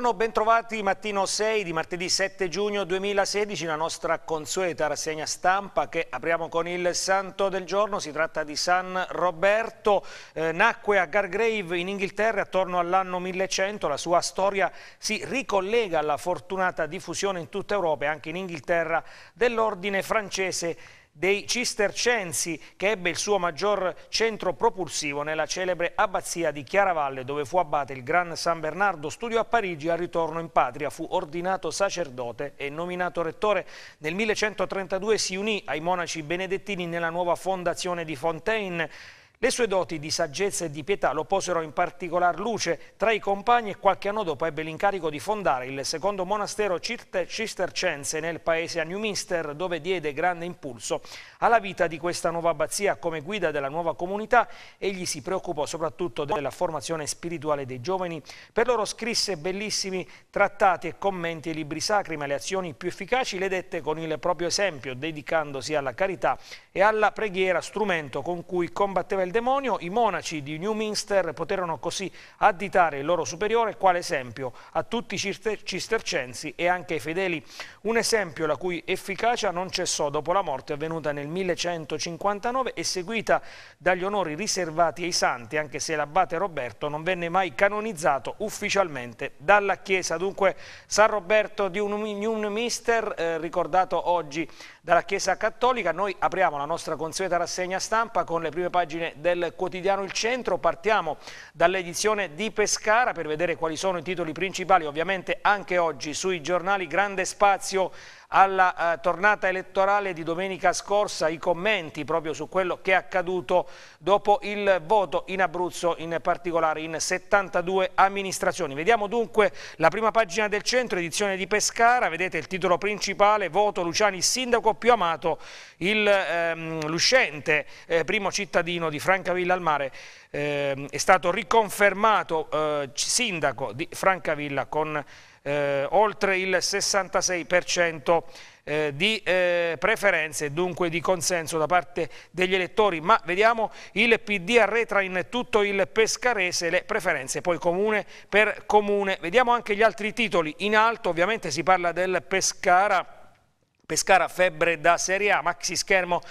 Buongiorno, bentrovati mattino 6 di martedì 7 giugno 2016, la nostra consueta rassegna stampa che apriamo con il santo del giorno, si tratta di San Roberto, eh, nacque a Gargrave in Inghilterra attorno all'anno 1100, la sua storia si ricollega alla fortunata diffusione in tutta Europa e anche in Inghilterra dell'ordine francese dei Cistercensi che ebbe il suo maggior centro propulsivo nella celebre abbazia di Chiaravalle dove fu abate il Gran San Bernardo, studiò a Parigi e al ritorno in patria fu ordinato sacerdote e nominato rettore. Nel 1132 si unì ai monaci benedettini nella nuova fondazione di Fontaine le sue doti di saggezza e di pietà lo posero in particolar luce tra i compagni e qualche anno dopo ebbe l'incarico di fondare il secondo monastero cistercense nel paese a Newminster dove diede grande impulso alla vita di questa nuova abbazia come guida della nuova comunità. Egli si preoccupò soprattutto della formazione spirituale dei giovani. Per loro scrisse bellissimi trattati e commenti ai libri sacri, ma le azioni più efficaci le dette con il proprio esempio, dedicandosi alla carità e alla preghiera, strumento con cui combatteva il demonio. I monaci di Newminster poterono così additare il loro superiore quale esempio a tutti i cistercensi e anche ai fedeli. Un esempio la cui efficacia non cessò dopo la morte avvenuta nel 1159 e seguita dagli onori riservati ai santi, anche se l'abate Roberto non venne mai canonizzato ufficialmente dalla Chiesa. Dunque San Roberto di un Mister, eh, ricordato oggi dalla Chiesa Cattolica, noi apriamo la nostra consueta rassegna stampa con le prime pagine del quotidiano Il Centro, partiamo dall'edizione di Pescara per vedere quali sono i titoli principali, ovviamente anche oggi sui giornali grande spazio alla eh, tornata elettorale di domenica scorsa i commenti proprio su quello che è accaduto dopo il voto in Abruzzo, in particolare in 72 amministrazioni. Vediamo dunque la prima pagina del centro, edizione di Pescara, vedete il titolo principale, voto Luciani, sindaco più amato, il ehm, Luscente, eh, primo cittadino di Francavilla al Mare, eh, è stato riconfermato eh, sindaco di Francavilla con eh, oltre il 66% eh, di eh, preferenze e dunque di consenso da parte degli elettori, ma vediamo il PD arretra in tutto il pescarese le preferenze poi comune per comune. Vediamo anche gli altri titoli in alto, ovviamente si parla del Pescara. Pescara febbre da Serie A, maxi schermo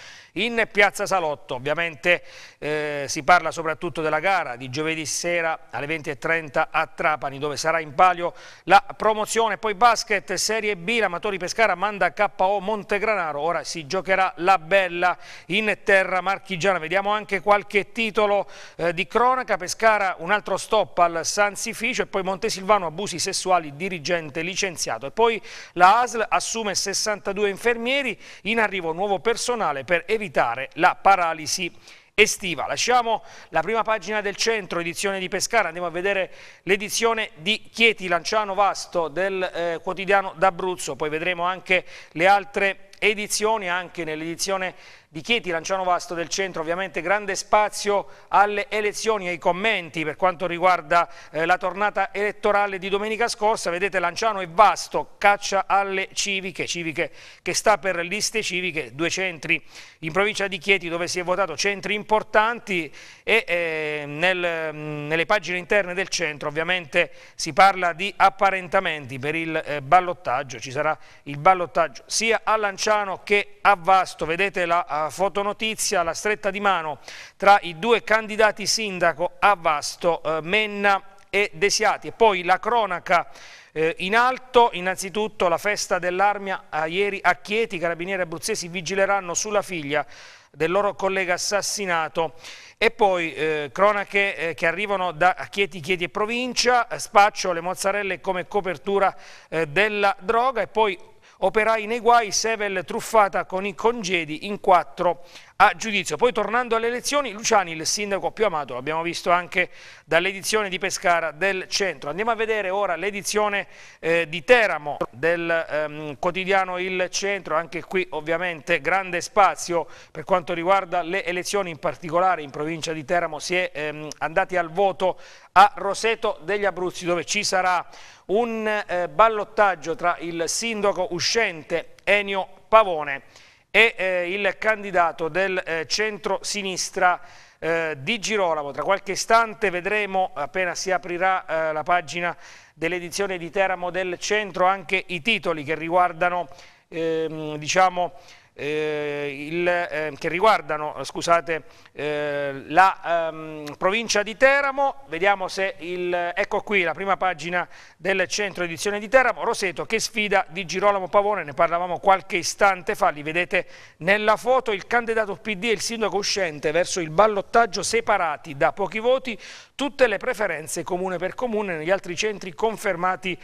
in Piazza Salotto. Ovviamente eh, si parla soprattutto della gara di giovedì sera alle 20.30 a Trapani dove sarà in palio la promozione. Poi basket Serie B, l'Amatori Pescara manda KO Montegranaro, ora si giocherà la bella in terra marchigiana. Vediamo anche qualche titolo eh, di cronaca, Pescara un altro stop al Sansificio e poi Montesilvano abusi sessuali, dirigente licenziato. E poi la ASL assume 62 infermieri, in arrivo nuovo personale per evitare evitare la paralisi estiva. Lasciamo la prima pagina del centro, edizione di Pescara, andiamo a vedere l'edizione di Chieti, Lanciano Vasto del eh, quotidiano d'Abruzzo, poi vedremo anche le altre edizioni, anche nell'edizione di Chieti, Lanciano Vasto del Centro, ovviamente grande spazio alle elezioni e ai commenti per quanto riguarda eh, la tornata elettorale di domenica scorsa, vedete Lanciano e Vasto caccia alle civiche, civiche che sta per liste civiche, due centri in provincia di Chieti dove si è votato, centri importanti e eh, nel, nelle pagine interne del centro ovviamente si parla di apparentamenti per il eh, ballottaggio, ci sarà il ballottaggio sia a Lanciano che a Vasto, vedete la fotonotizia la stretta di mano tra i due candidati sindaco a Vasto, eh, Menna e Desiati. E poi la cronaca eh, in alto, innanzitutto la festa dell'Armia eh, ieri a Chieti, i carabinieri abruzzesi vigileranno sulla figlia del loro collega assassinato e poi eh, cronache eh, che arrivano da Chieti, Chieti e provincia, spaccio le mozzarelle come copertura eh, della droga e poi operai nei guai Sevel truffata con i congedi in quattro a giudizio. Poi tornando alle elezioni, Luciani, il sindaco più amato, l'abbiamo visto anche dall'edizione di Pescara del centro. Andiamo a vedere ora l'edizione eh, di Teramo del ehm, quotidiano Il Centro, anche qui ovviamente grande spazio per quanto riguarda le elezioni, in particolare in provincia di Teramo si è ehm, andati al voto a Roseto degli Abruzzi dove ci sarà un eh, ballottaggio tra il sindaco uscente Enio Pavone e eh, il candidato del eh, centro-sinistra eh, di Girolamo. Tra qualche istante vedremo, appena si aprirà eh, la pagina dell'edizione di Teramo del centro, anche i titoli che riguardano ehm, diciamo, eh, il, eh, che riguardano scusate, eh, la ehm, provincia di Teramo, vediamo se il, ecco qui la prima pagina del centro edizione di Teramo, Roseto che sfida di Girolamo Pavone, ne parlavamo qualche istante fa, li vedete nella foto, il candidato PD e il sindaco uscente verso il ballottaggio separati da pochi voti, tutte le preferenze comune per comune negli altri centri confermati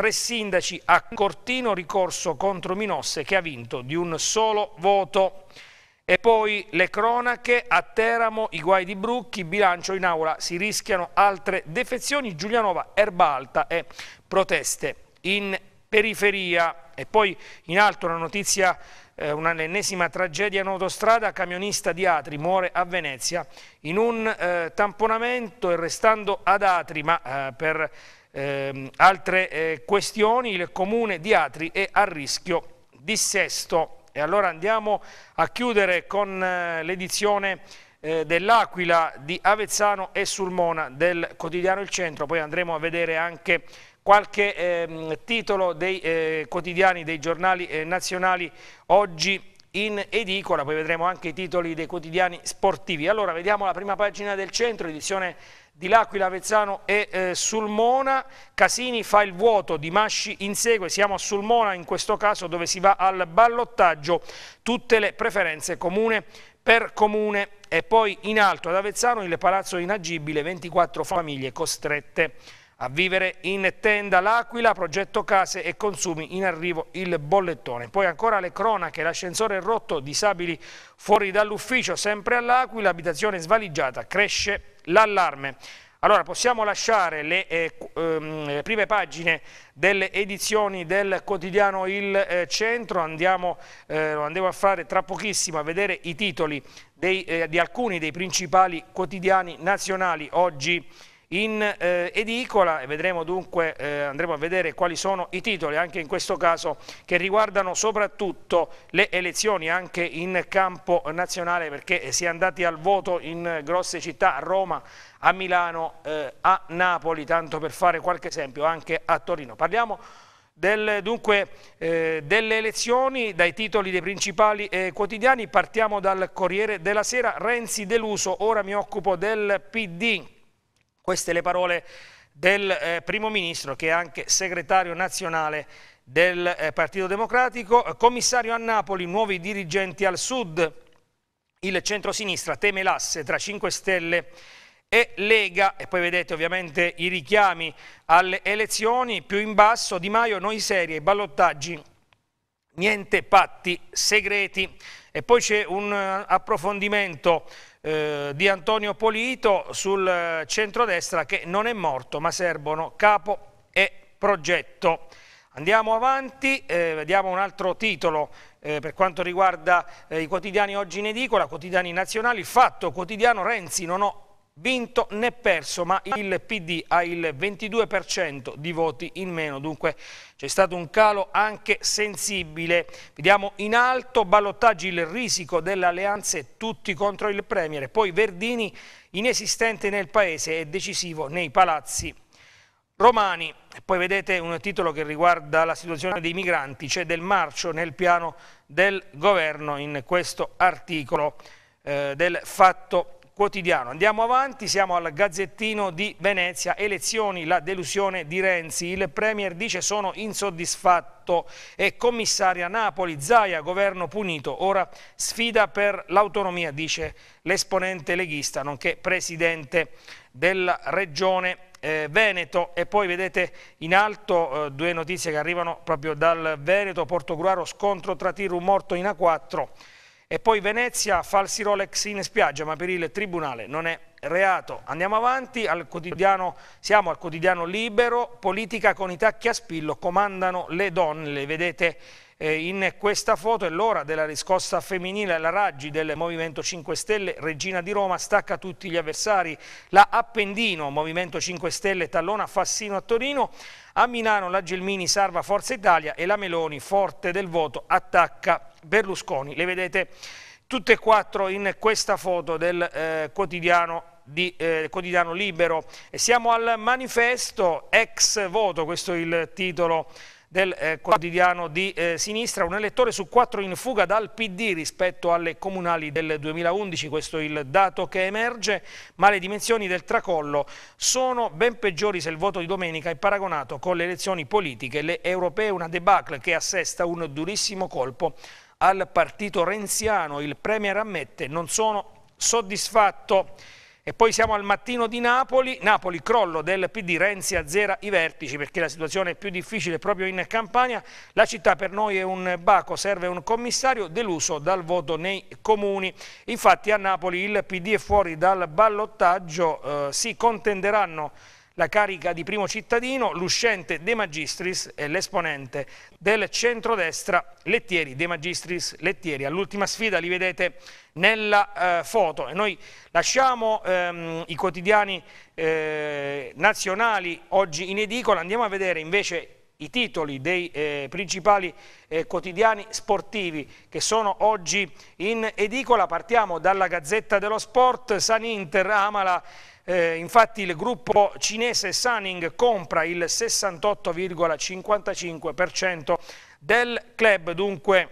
tre sindaci a Cortino ricorso contro Minosse che ha vinto di un solo voto. E poi le cronache, a Teramo i guai di Brucchi, bilancio in aula, si rischiano altre defezioni, Giulianova, erba alta e proteste in periferia. E poi in alto una notizia, eh, un'ennesima tragedia in autostrada, camionista di Atri muore a Venezia in un eh, tamponamento e restando ad Atri, ma eh, per eh, altre eh, questioni, il comune di Atri è a rischio dissesto. E allora andiamo a chiudere con eh, l'edizione eh, dell'Aquila di Avezzano e Sulmona del quotidiano Il Centro, poi andremo a vedere anche qualche eh, titolo dei eh, quotidiani, dei giornali eh, nazionali oggi in edicola, poi vedremo anche i titoli dei quotidiani sportivi. Allora vediamo la prima pagina del centro, edizione di L'Aquila, Avezzano e eh, Sulmona, Casini fa il vuoto, Di Masci insegue, siamo a Sulmona in questo caso dove si va al ballottaggio, tutte le preferenze comune per comune e poi in alto ad Avezzano il palazzo inagibile, 24 famiglie costrette a vivere in tenda L'Aquila, progetto case e consumi, in arrivo il bollettone. Poi ancora le cronache, l'ascensore è rotto, disabili fuori dall'ufficio, sempre all'Aquila, abitazione svaligiata, cresce l'allarme. Allora possiamo lasciare le, eh, ehm, prime pagine delle edizioni del quotidiano Il eh, Centro, andiamo, eh, lo andiamo a fare tra pochissimo a vedere i titoli dei, eh, di alcuni dei principali quotidiani nazionali oggi in eh, edicola e vedremo dunque, eh, andremo a vedere quali sono i titoli anche in questo caso che riguardano soprattutto le elezioni anche in campo nazionale perché si è andati al voto in grosse città, a Roma, a Milano, eh, a Napoli, tanto per fare qualche esempio anche a Torino. Parliamo del, dunque eh, delle elezioni, dai titoli dei principali eh, quotidiani, partiamo dal Corriere della Sera, Renzi deluso, ora mi occupo del PD. Queste le parole del eh, primo ministro che è anche segretario nazionale del eh, Partito Democratico, commissario a Napoli, nuovi dirigenti al sud, il centro-sinistra teme l'asse tra 5 Stelle e Lega e poi vedete ovviamente i richiami alle elezioni, più in basso Di Maio, noi serie, ballottaggi, niente patti segreti. E poi c'è un eh, approfondimento eh, di Antonio Polito sul eh, centrodestra che non è morto ma servono capo e progetto. Andiamo avanti, eh, vediamo un altro titolo eh, per quanto riguarda eh, i quotidiani oggi in edicola, quotidiani nazionali, il fatto quotidiano Renzi non ho vinto né perso, ma il PD ha il 22% di voti in meno, dunque c'è stato un calo anche sensibile. Vediamo in alto ballottaggi il risico delle alleanze tutti contro il Premier, poi Verdini inesistente nel paese e decisivo nei palazzi romani. poi vedete un titolo che riguarda la situazione dei migranti, c'è del marcio nel piano del governo in questo articolo eh, del Fatto quotidiano. Andiamo avanti, siamo al Gazzettino di Venezia, elezioni, la delusione di Renzi, il Premier dice sono insoddisfatto e commissaria Napoli, Zaia, governo punito, ora sfida per l'autonomia, dice l'esponente leghista, nonché presidente della regione eh, Veneto e poi vedete in alto eh, due notizie che arrivano proprio dal Veneto, Portogruaro scontro tra Tiru morto in A4 e poi Venezia, falsi Rolex in spiaggia, ma per il Tribunale non è reato. Andiamo avanti, al siamo al quotidiano libero, politica con i tacchi a spillo, comandano le donne, le vedete eh, in questa foto, è l'ora della riscossa femminile, la Raggi del Movimento 5 Stelle, Regina di Roma, stacca tutti gli avversari, la Appendino, Movimento 5 Stelle, tallona Fassino a Torino, a Milano la Gelmini Sarva, Forza Italia e la Meloni, forte del voto, attacca Berlusconi. Le vedete tutte e quattro in questa foto del eh, quotidiano di eh, Quotidiano Libero. E siamo al manifesto ex voto, questo è il titolo del eh, quotidiano di eh, sinistra, un elettore su quattro in fuga dal PD rispetto alle comunali del 2011, questo è il dato che emerge, ma le dimensioni del tracollo sono ben peggiori se il voto di domenica è paragonato con le elezioni politiche, le europee una debacle che assesta un durissimo colpo al partito renziano, il Premier ammette non sono soddisfatto. E poi siamo al mattino di Napoli, Napoli crollo del PD, Renzi azzera i vertici perché la situazione è più difficile proprio in Campania, la città per noi è un baco, serve un commissario deluso dal voto nei comuni, infatti a Napoli il PD è fuori dal ballottaggio, eh, si contenderanno la carica di primo cittadino l'uscente De Magistris e l'esponente del centrodestra Lettieri. De Magistris Lettieri all'ultima sfida li vedete nella eh, foto e noi lasciamo ehm, i quotidiani eh, nazionali oggi in edicola, andiamo a vedere invece i titoli dei eh, principali eh, quotidiani sportivi che sono oggi in edicola. Partiamo dalla Gazzetta dello Sport, San Inter Amala, eh, infatti il gruppo cinese Sunning compra il 68,55% del club, dunque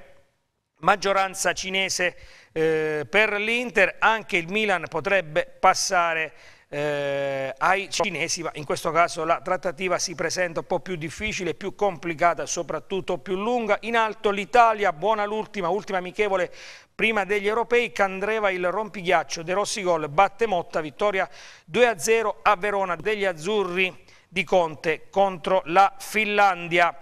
maggioranza cinese eh, per l'Inter, anche il Milan potrebbe passare eh, ai cinesi, ma in questo caso la trattativa si presenta un po' più difficile, più complicata, soprattutto più lunga. In alto l'Italia, buona l'ultima, ultima amichevole prima degli europei, Candreva il rompighiaccio, De Rossi gol, batte Motta, vittoria 2-0 a Verona degli azzurri di Conte contro la Finlandia.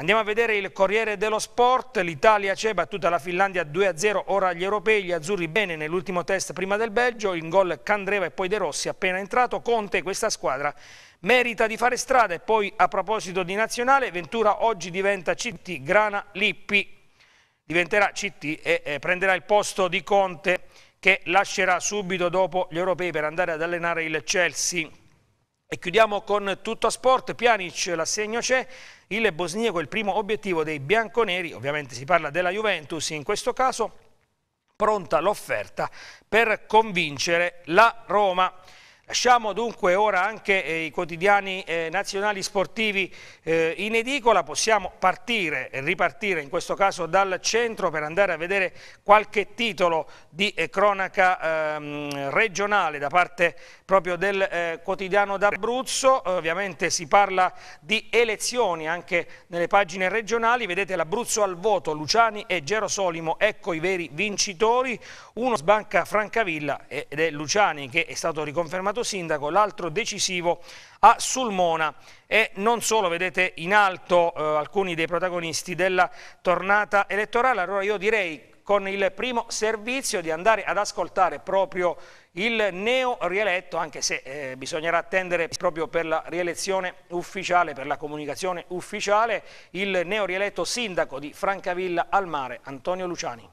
Andiamo a vedere il Corriere dello Sport, l'Italia c'è battuta la Finlandia 2-0, ora gli europei, gli azzurri bene nell'ultimo test prima del Belgio, in gol Candreva e poi De Rossi appena entrato, Conte questa squadra merita di fare strada e poi a proposito di nazionale Ventura oggi diventa CT Grana Lippi, diventerà CT e eh, prenderà il posto di Conte che lascerà subito dopo gli europei per andare ad allenare il Chelsea. E chiudiamo con tutto a sport, Pjanic l'assegno c'è, il bosniaco è il primo obiettivo dei bianconeri, ovviamente si parla della Juventus in questo caso, pronta l'offerta per convincere la Roma. Lasciamo dunque ora anche eh, i quotidiani eh, nazionali sportivi eh, in edicola, possiamo partire e eh, ripartire in questo caso dal centro per andare a vedere qualche titolo di eh, cronaca ehm, regionale da parte proprio del eh, quotidiano d'Abruzzo, ovviamente si parla di elezioni anche nelle pagine regionali, vedete l'Abruzzo al voto, Luciani e Gerosolimo, ecco i veri vincitori, uno sbanca Francavilla ed è Luciani che è stato riconfermato stato sindaco, l'altro decisivo a Sulmona e non solo, vedete in alto eh, alcuni dei protagonisti della tornata elettorale, allora io direi con il primo servizio di andare ad ascoltare proprio il neo rieletto, anche se eh, bisognerà attendere proprio per la rielezione ufficiale, per la comunicazione ufficiale, il neo rieletto sindaco di Francavilla al Mare, Antonio Luciani.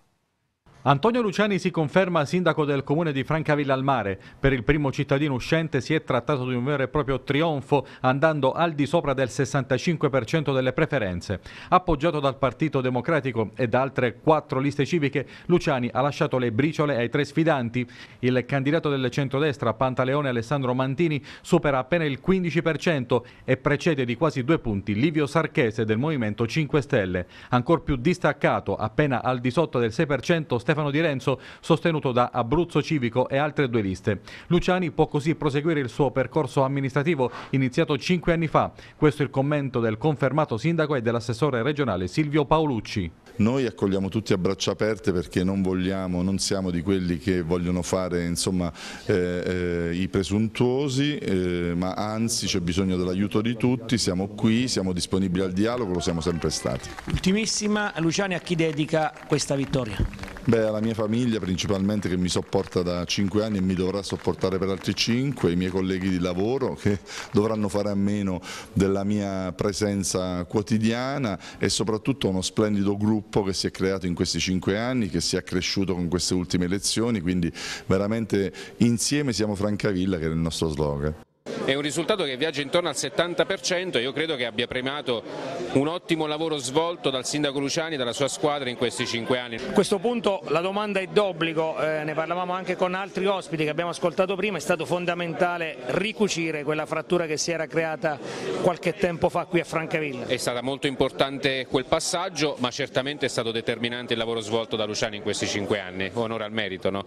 Antonio Luciani si conferma sindaco del comune di Francavilla al Mare. Per il primo cittadino uscente si è trattato di un vero e proprio trionfo, andando al di sopra del 65% delle preferenze. Appoggiato dal Partito Democratico e da altre quattro liste civiche, Luciani ha lasciato le briciole ai tre sfidanti. Il candidato del centrodestra, Pantaleone Alessandro Mantini, supera appena il 15% e precede di quasi due punti Livio Sarchese del Movimento 5 Stelle. Ancor più distaccato, appena al di sotto del 6%, Stefano Di Renzo, sostenuto da Abruzzo Civico e altre due liste. Luciani può così proseguire il suo percorso amministrativo iniziato cinque anni fa. Questo è il commento del confermato sindaco e dell'assessore regionale Silvio Paolucci. Noi accogliamo tutti a braccia aperte perché non vogliamo, non siamo di quelli che vogliono fare insomma, eh, eh, i presuntuosi, eh, ma anzi c'è bisogno dell'aiuto di tutti, siamo qui, siamo disponibili al dialogo, lo siamo sempre stati. Ultimissima, Luciani a chi dedica questa vittoria? Beh, alla mia famiglia principalmente che mi sopporta da 5 anni e mi dovrà sopportare per altri 5, i miei colleghi di lavoro che dovranno fare a meno della mia presenza quotidiana e soprattutto uno splendido gruppo gruppo che si è creato in questi cinque anni, che si è accresciuto con queste ultime elezioni, quindi veramente insieme siamo Francavilla che era il nostro slogan è un risultato che viaggia intorno al 70% e io credo che abbia premiato un ottimo lavoro svolto dal sindaco Luciani e dalla sua squadra in questi cinque anni. A questo punto la domanda è d'obbligo, eh, ne parlavamo anche con altri ospiti che abbiamo ascoltato prima, è stato fondamentale ricucire quella frattura che si era creata qualche tempo fa qui a Francavilla. È stato molto importante quel passaggio ma certamente è stato determinante il lavoro svolto da Luciani in questi cinque anni, onore al merito. No?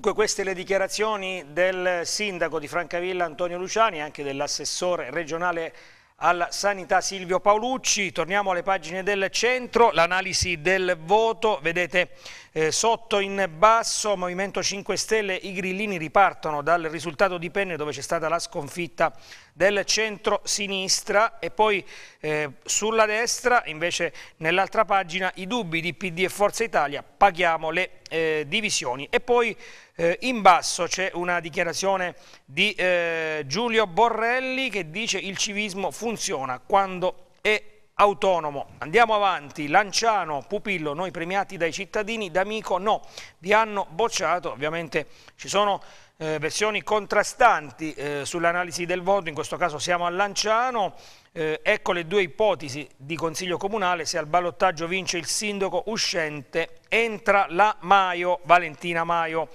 Dunque queste le dichiarazioni del sindaco di Francavilla Antonio Luciani e anche dell'assessore regionale alla sanità Silvio Paolucci. Torniamo alle pagine del centro, l'analisi del voto, vedete eh, sotto in basso Movimento 5 Stelle, i grillini ripartono dal risultato di Penne dove c'è stata la sconfitta del centro-sinistra e poi eh, sulla destra invece nell'altra pagina i dubbi di PD e Forza Italia, paghiamo le eh, divisioni e poi eh, in basso c'è una dichiarazione di eh, Giulio Borrelli che dice il civismo funziona quando è autonomo. Andiamo avanti, Lanciano, Pupillo, noi premiati dai cittadini, D'Amico no, vi hanno bocciato, ovviamente ci sono eh, versioni contrastanti eh, sull'analisi del voto, in questo caso siamo a Lanciano, eh, ecco le due ipotesi di Consiglio Comunale, se al ballottaggio vince il sindaco uscente entra la Maio, Valentina Maio,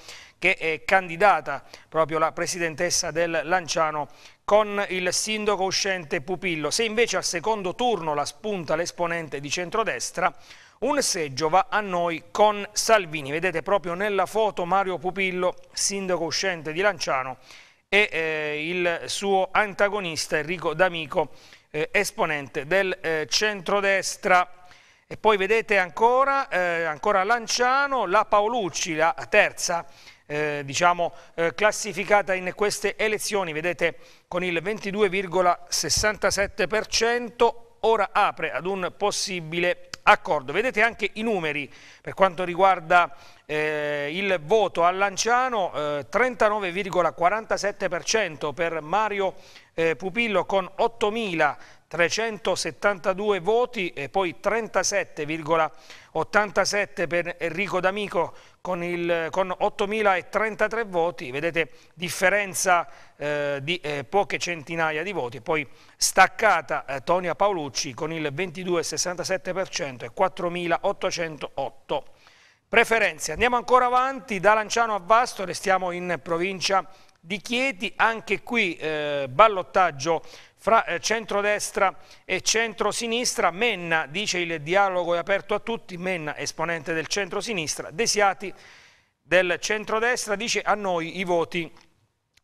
che è candidata proprio la presidentessa del Lanciano con il sindaco uscente Pupillo. Se invece al secondo turno la spunta l'esponente di centrodestra, un seggio va a noi con Salvini. Vedete proprio nella foto Mario Pupillo, sindaco uscente di Lanciano, e eh, il suo antagonista Enrico D'Amico, eh, esponente del eh, centrodestra. E poi vedete ancora, eh, ancora Lanciano, la Paolucci, la terza, eh, diciamo, eh, classificata in queste elezioni, vedete con il 22,67%, ora apre ad un possibile accordo. Vedete anche i numeri per quanto riguarda eh, il voto a Lanciano, eh, 39,47% per Mario eh, Pupillo con 8.000 372 voti e poi 37,87 per Enrico D'Amico con, con 8.033 voti, vedete differenza eh, di eh, poche centinaia di voti, poi staccata eh, Tonia Paolucci con il 22,67% e 4.808 preferenze. Andiamo ancora avanti, da Lanciano a Vasto, restiamo in provincia di Chieti, anche qui eh, ballottaggio fra eh, centrodestra e centrosinistra. Menna dice il dialogo è aperto a tutti, Menna esponente del centrosinistra, Desiati del centrodestra dice a noi i voti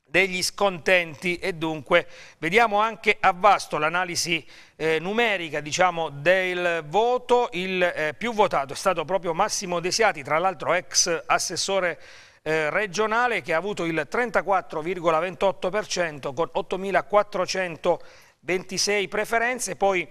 degli scontenti e dunque vediamo anche a vasto l'analisi eh, numerica diciamo, del voto, il eh, più votato è stato proprio Massimo Desiati, tra l'altro ex assessore eh, regionale che ha avuto il 34,28% con 8.426 preferenze, poi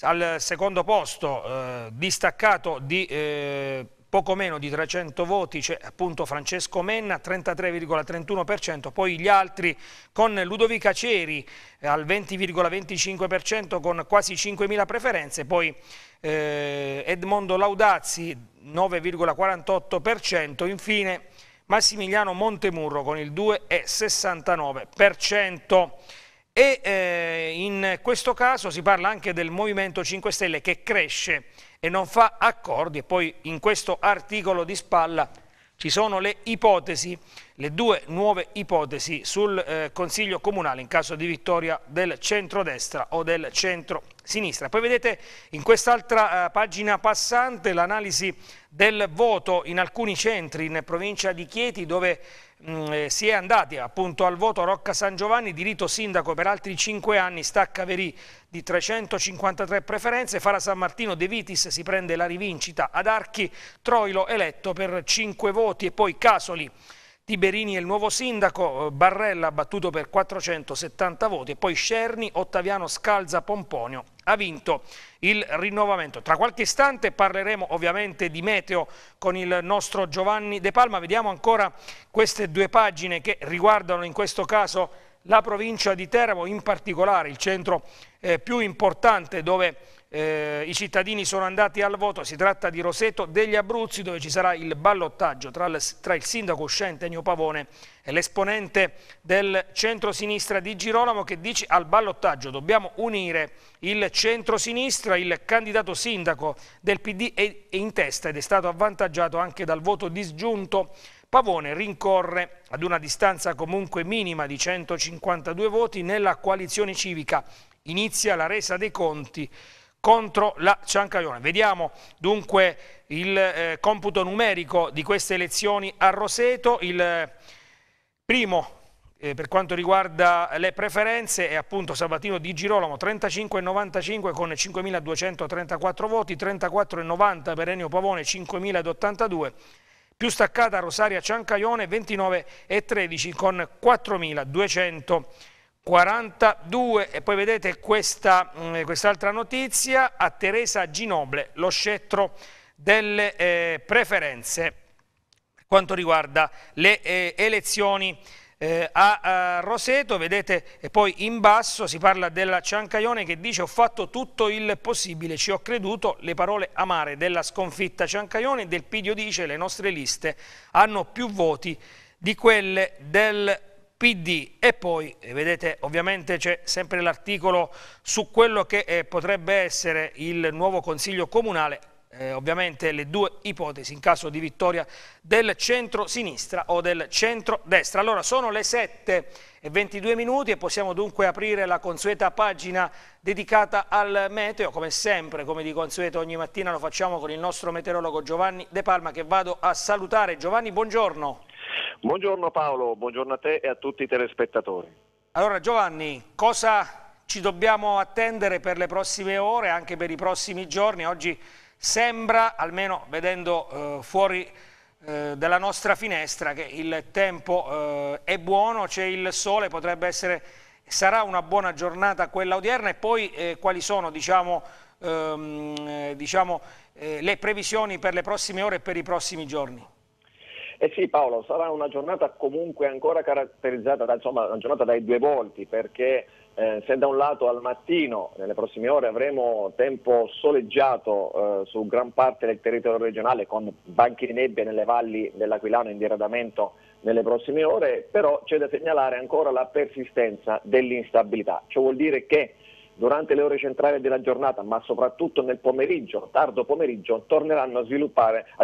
al secondo posto eh, distaccato di eh, poco meno di 300 voti c'è appunto Francesco Menna 33,31%, poi gli altri con Ludovica Ceri eh, al 20,25% con quasi 5.000 preferenze, poi eh, Edmondo Laudazzi 9,48%, infine Massimiliano Montemurro con il 2,69%. E eh, in questo caso si parla anche del Movimento 5 Stelle che cresce e non fa accordi e poi in questo articolo di spalla ci sono le ipotesi, le due nuove ipotesi sul eh, Consiglio Comunale in caso di vittoria del centrodestra o del centro-sinistra. Poi vedete in quest'altra eh, pagina passante l'analisi del voto in alcuni centri in provincia di Chieti dove Mm, eh, si è andati appunto al voto Rocca San Giovanni, diritto sindaco per altri 5 anni, stacca Verì di 353 preferenze, Fara San Martino De Vitis si prende la rivincita, ad Archi Troilo eletto per 5 voti e poi Casoli. Tiberini è il nuovo sindaco, eh, Barrella battuto per 470 voti e poi Scerni, Ottaviano Scalza Pomponio ha vinto il rinnovamento. Tra qualche istante parleremo ovviamente di meteo con il nostro Giovanni De Palma, vediamo ancora queste due pagine che riguardano in questo caso la provincia di Teramo, in particolare il centro eh, più importante dove eh, i cittadini sono andati al voto, si tratta di Roseto degli Abruzzi dove ci sarà il ballottaggio tra il, tra il sindaco uscente Ennio Pavone e l'esponente del centro-sinistra di Girolamo che dice al ballottaggio dobbiamo unire il centro-sinistra, il candidato sindaco del PD è in testa ed è stato avvantaggiato anche dal voto disgiunto Pavone rincorre ad una distanza comunque minima di 152 voti nella coalizione civica. Inizia la resa dei conti contro la Ciancaglione. Vediamo dunque il eh, computo numerico di queste elezioni a Roseto. Il eh, primo eh, per quanto riguarda le preferenze è appunto Sabatino Di Girolamo 35,95 con 5.234 voti, 34,90 per Ennio Pavone 5.082, più staccata Rosaria Ciancaione 29,13 con 4.200 voti. 42 e poi vedete questa, mm, quest'altra notizia a Teresa Ginoble, lo scettro delle eh, preferenze quanto riguarda le eh, elezioni eh, a, a, Roseto, vedete e poi in basso si parla della Ciancaione che dice ho fatto tutto il possibile, ci ho creduto, le parole amare della sconfitta Ciancaione del Pidio dice le nostre liste hanno più voti di quelle del PD e poi eh, vedete ovviamente c'è sempre l'articolo su quello che eh, potrebbe essere il nuovo Consiglio Comunale eh, ovviamente le due ipotesi in caso di vittoria del centro-sinistra o del centro-destra. Allora sono le 7 e 22 minuti e possiamo dunque aprire la consueta pagina dedicata al meteo, come sempre, come di consueto ogni mattina lo facciamo con il nostro meteorologo Giovanni De Palma che vado a salutare. Giovanni, buongiorno. Buongiorno Paolo, buongiorno a te e a tutti i telespettatori. Allora Giovanni, cosa ci dobbiamo attendere per le prossime ore, anche per i prossimi giorni? Oggi sembra, almeno vedendo eh, fuori eh, dalla nostra finestra, che il tempo eh, è buono, c'è il sole, potrebbe essere, sarà una buona giornata quella odierna e poi eh, quali sono diciamo, ehm, eh, diciamo, eh, le previsioni per le prossime ore e per i prossimi giorni? Eh sì Paolo, sarà una giornata comunque ancora caratterizzata da, insomma, una giornata dai due volti perché eh, se da un lato al mattino, nelle prossime ore, avremo tempo soleggiato eh, su gran parte del territorio regionale con banchi di nebbia nelle valli dell'Aquilano in diradamento nelle prossime ore, però c'è da segnalare ancora la persistenza dell'instabilità. Ciò vuol dire che durante le ore centrali della giornata, ma soprattutto nel pomeriggio, tardo pomeriggio, torneranno a, a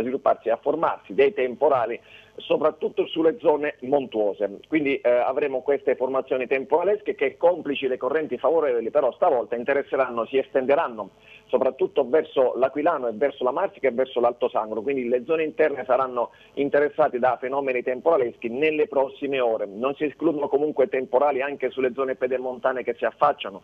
svilupparsi e a formarsi dei temporali soprattutto sulle zone montuose. Quindi eh, avremo queste formazioni temporalesche che, complici le correnti favorevoli, però stavolta interesseranno, si estenderanno soprattutto verso l'Aquilano e verso la Marsica e verso l'Alto Sangro. Quindi le zone interne saranno interessate da fenomeni temporaleschi nelle prossime ore. Non si escludono comunque temporali anche sulle zone pedemontane che si affacciano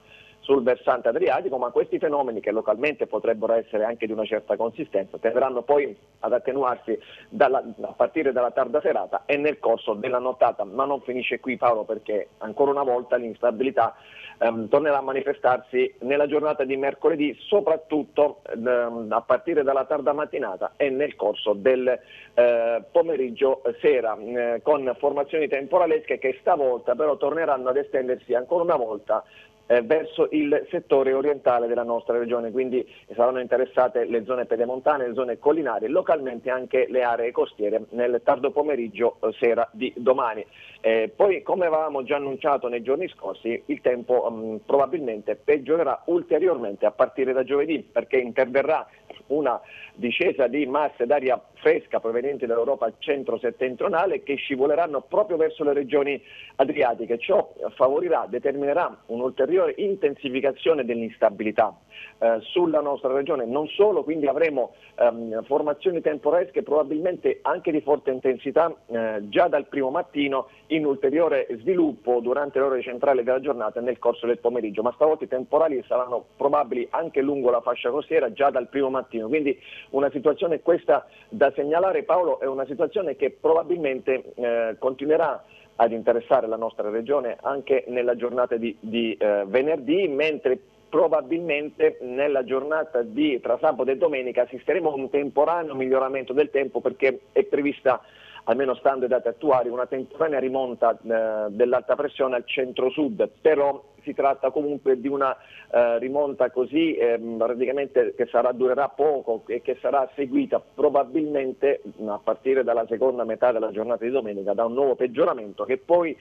sul versante adriatico, ma questi fenomeni che localmente potrebbero essere anche di una certa consistenza tenderanno poi ad attenuarsi dalla, a partire dalla tarda serata e nel corso della nottata, ma non finisce qui Paolo perché ancora una volta l'instabilità ehm, tornerà a manifestarsi nella giornata di mercoledì, soprattutto ehm, a partire dalla tarda mattinata e nel corso del eh, pomeriggio sera, mm, eh, con formazioni temporalesche che stavolta però torneranno ad estendersi ancora una volta eh, verso il settore orientale della nostra regione, quindi saranno interessate le zone pedemontane, le zone collinari, localmente anche le aree costiere nel tardo pomeriggio eh, sera di domani. Eh, poi, come avevamo già annunciato nei giorni scorsi, il tempo mh, mm, probabilmente peggiorerà ulteriormente a partire da giovedì perché interverrà una discesa di masse d'aria fresca provenienti dall'Europa centro-settentrionale che scivoleranno proprio verso le regioni adriatiche. Ciò favorirà, determinerà un'ulteriore intensificazione dell'instabilità eh, sulla nostra regione. Non solo, quindi avremo ehm, formazioni temporesche probabilmente anche di forte intensità eh, già dal primo mattino in ulteriore sviluppo durante le ore centrali della giornata nel corso del pomeriggio, ma stavolta i temporali saranno probabili anche lungo la fascia costiera già dal primo mattino, quindi una situazione questa da segnalare Paolo è una situazione che probabilmente eh, continuerà ad interessare la nostra regione anche nella giornata di, di eh, venerdì, mentre probabilmente nella giornata di tra sabato e domenica assisteremo a un temporaneo miglioramento del tempo perché è prevista almeno stando ai dati attuali, una temporanea rimonta eh, dell'alta pressione al centro-sud, però si tratta comunque di una eh, rimonta così eh, praticamente che sarà, durerà poco e che sarà seguita probabilmente a partire dalla seconda metà della giornata di domenica da un nuovo peggioramento che poi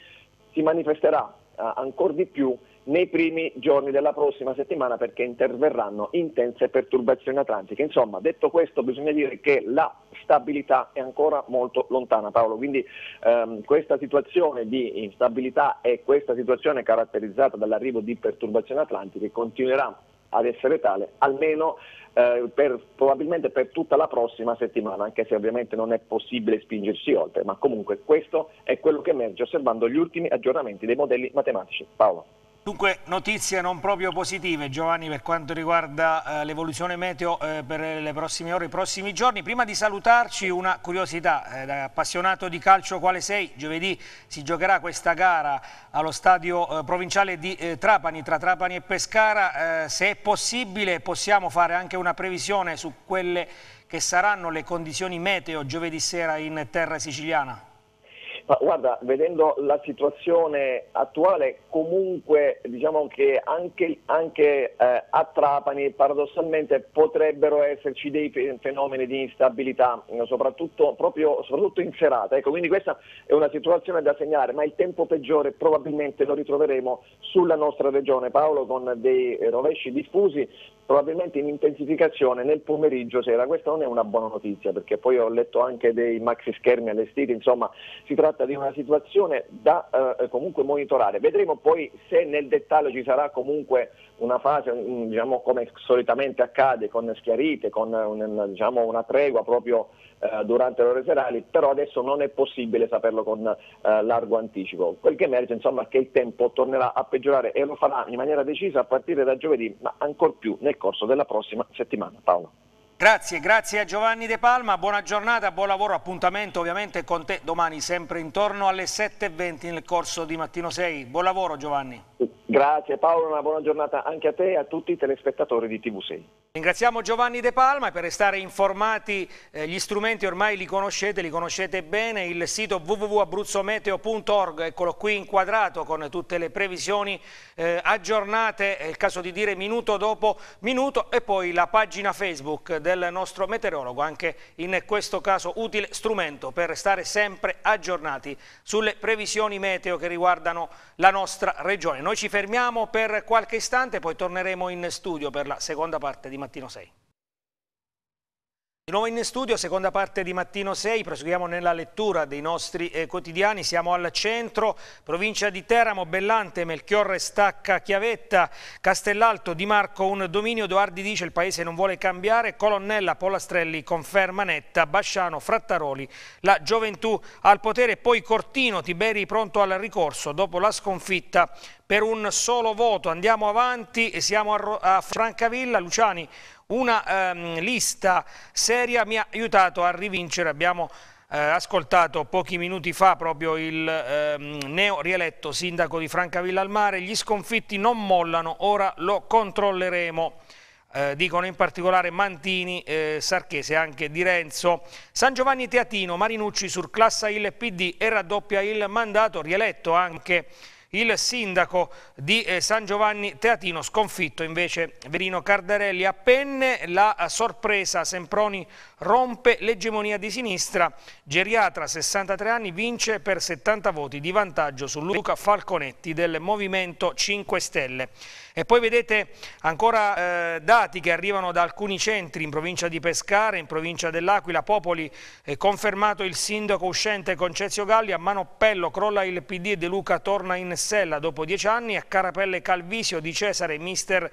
si manifesterà eh, ancora di più nei primi giorni della prossima settimana perché interverranno intense perturbazioni atlantiche. Insomma, detto questo, bisogna dire che la stabilità è ancora molto lontana, Paolo. Quindi ehm, questa situazione di instabilità e questa situazione caratterizzata dall'arrivo di perturbazioni atlantiche continuerà ad essere tale almeno eh, per, probabilmente per tutta la prossima settimana, anche se ovviamente non è possibile spingersi oltre, ma comunque questo è quello che emerge osservando gli ultimi aggiornamenti dei modelli matematici. Paolo. Dunque notizie non proprio positive Giovanni per quanto riguarda eh, l'evoluzione meteo eh, per le prossime ore, i prossimi giorni. Prima di salutarci una curiosità, eh, da appassionato di calcio quale sei, giovedì si giocherà questa gara allo stadio eh, provinciale di eh, Trapani, tra Trapani e Pescara. Eh, se è possibile possiamo fare anche una previsione su quelle che saranno le condizioni meteo giovedì sera in terra siciliana? Ma guarda, vedendo la situazione attuale, comunque diciamo che anche, anche eh, a Trapani paradossalmente potrebbero esserci dei fenomeni di instabilità, soprattutto, proprio, soprattutto in serata. Ecco, quindi questa è una situazione da segnalare, ma il tempo peggiore probabilmente lo ritroveremo sulla nostra regione, Paolo, con dei rovesci diffusi probabilmente in intensificazione nel pomeriggio sera. Questa non è una buona notizia perché poi ho letto anche dei maxi schermi allestiti, insomma si tratta di una situazione da eh, comunque monitorare. Vedremo poi se nel dettaglio ci sarà comunque una fase, diciamo come solitamente accade, con schiarite, con un, diciamo, una tregua proprio eh, durante le ore serali, però adesso non è possibile saperlo con eh, largo anticipo. Quel che emerge insomma è che il tempo tornerà a peggiorare e lo farà in maniera decisa a partire da giovedì, ma ancor più nel corso della prossima settimana. Paolo. Grazie, grazie a Giovanni De Palma, buona giornata, buon lavoro, appuntamento ovviamente con te domani sempre intorno alle 7.20 nel corso di Mattino 6. Buon lavoro Giovanni. Grazie Paolo, una buona giornata anche a te e a tutti i telespettatori di TV6. Ringraziamo Giovanni De Palma per restare informati, eh, gli strumenti ormai li conoscete, li conoscete bene, il sito www.abruzzometeo.org, eccolo qui inquadrato con tutte le previsioni eh, aggiornate, è il caso di dire minuto dopo minuto e poi la pagina Facebook del nostro meteorologo, anche in questo caso utile strumento per restare sempre aggiornati sulle previsioni meteo che riguardano la nostra regione. Noi ci fermiamo per qualche istante, poi torneremo in studio per la seconda parte di mattina. Martino 6. Di nuovo in studio, seconda parte di Mattino 6, proseguiamo nella lettura dei nostri eh, quotidiani, siamo al centro, provincia di Teramo, Bellante, Melchiorre, Stacca, Chiavetta, Castellalto, Di Marco, un dominio, Doardi dice il paese non vuole cambiare, Colonnella, Polastrelli, conferma netta, Basciano, Frattaroli, la gioventù al potere, poi Cortino, Tiberi pronto al ricorso dopo la sconfitta per un solo voto, andiamo avanti, siamo a, a Francavilla, Luciani una um, lista seria mi ha aiutato a rivincere. Abbiamo eh, ascoltato pochi minuti fa proprio il eh, neo rieletto sindaco di Francavilla al Mare, gli sconfitti non mollano, ora lo controlleremo. Eh, dicono in particolare Mantini, eh, Sarchese e anche Di Renzo. San Giovanni Teatino, Marinucci sur classa il PD e raddoppia il mandato, rieletto anche il sindaco di eh, San Giovanni Teatino, sconfitto invece Verino Cardarelli a penne, la sorpresa Semproni rompe l'egemonia di sinistra. Geriatra, 63 anni, vince per 70 voti di vantaggio su Luca Falconetti del Movimento 5 Stelle. E poi vedete ancora eh, dati che arrivano da alcuni centri in provincia di Pescara, in provincia dell'Aquila, Popoli, è eh, confermato il sindaco uscente Concezio Galli, a Manoppello crolla il PD e De Luca torna in sella dopo 10 anni, a Carapelle Calvisio di Cesare, mister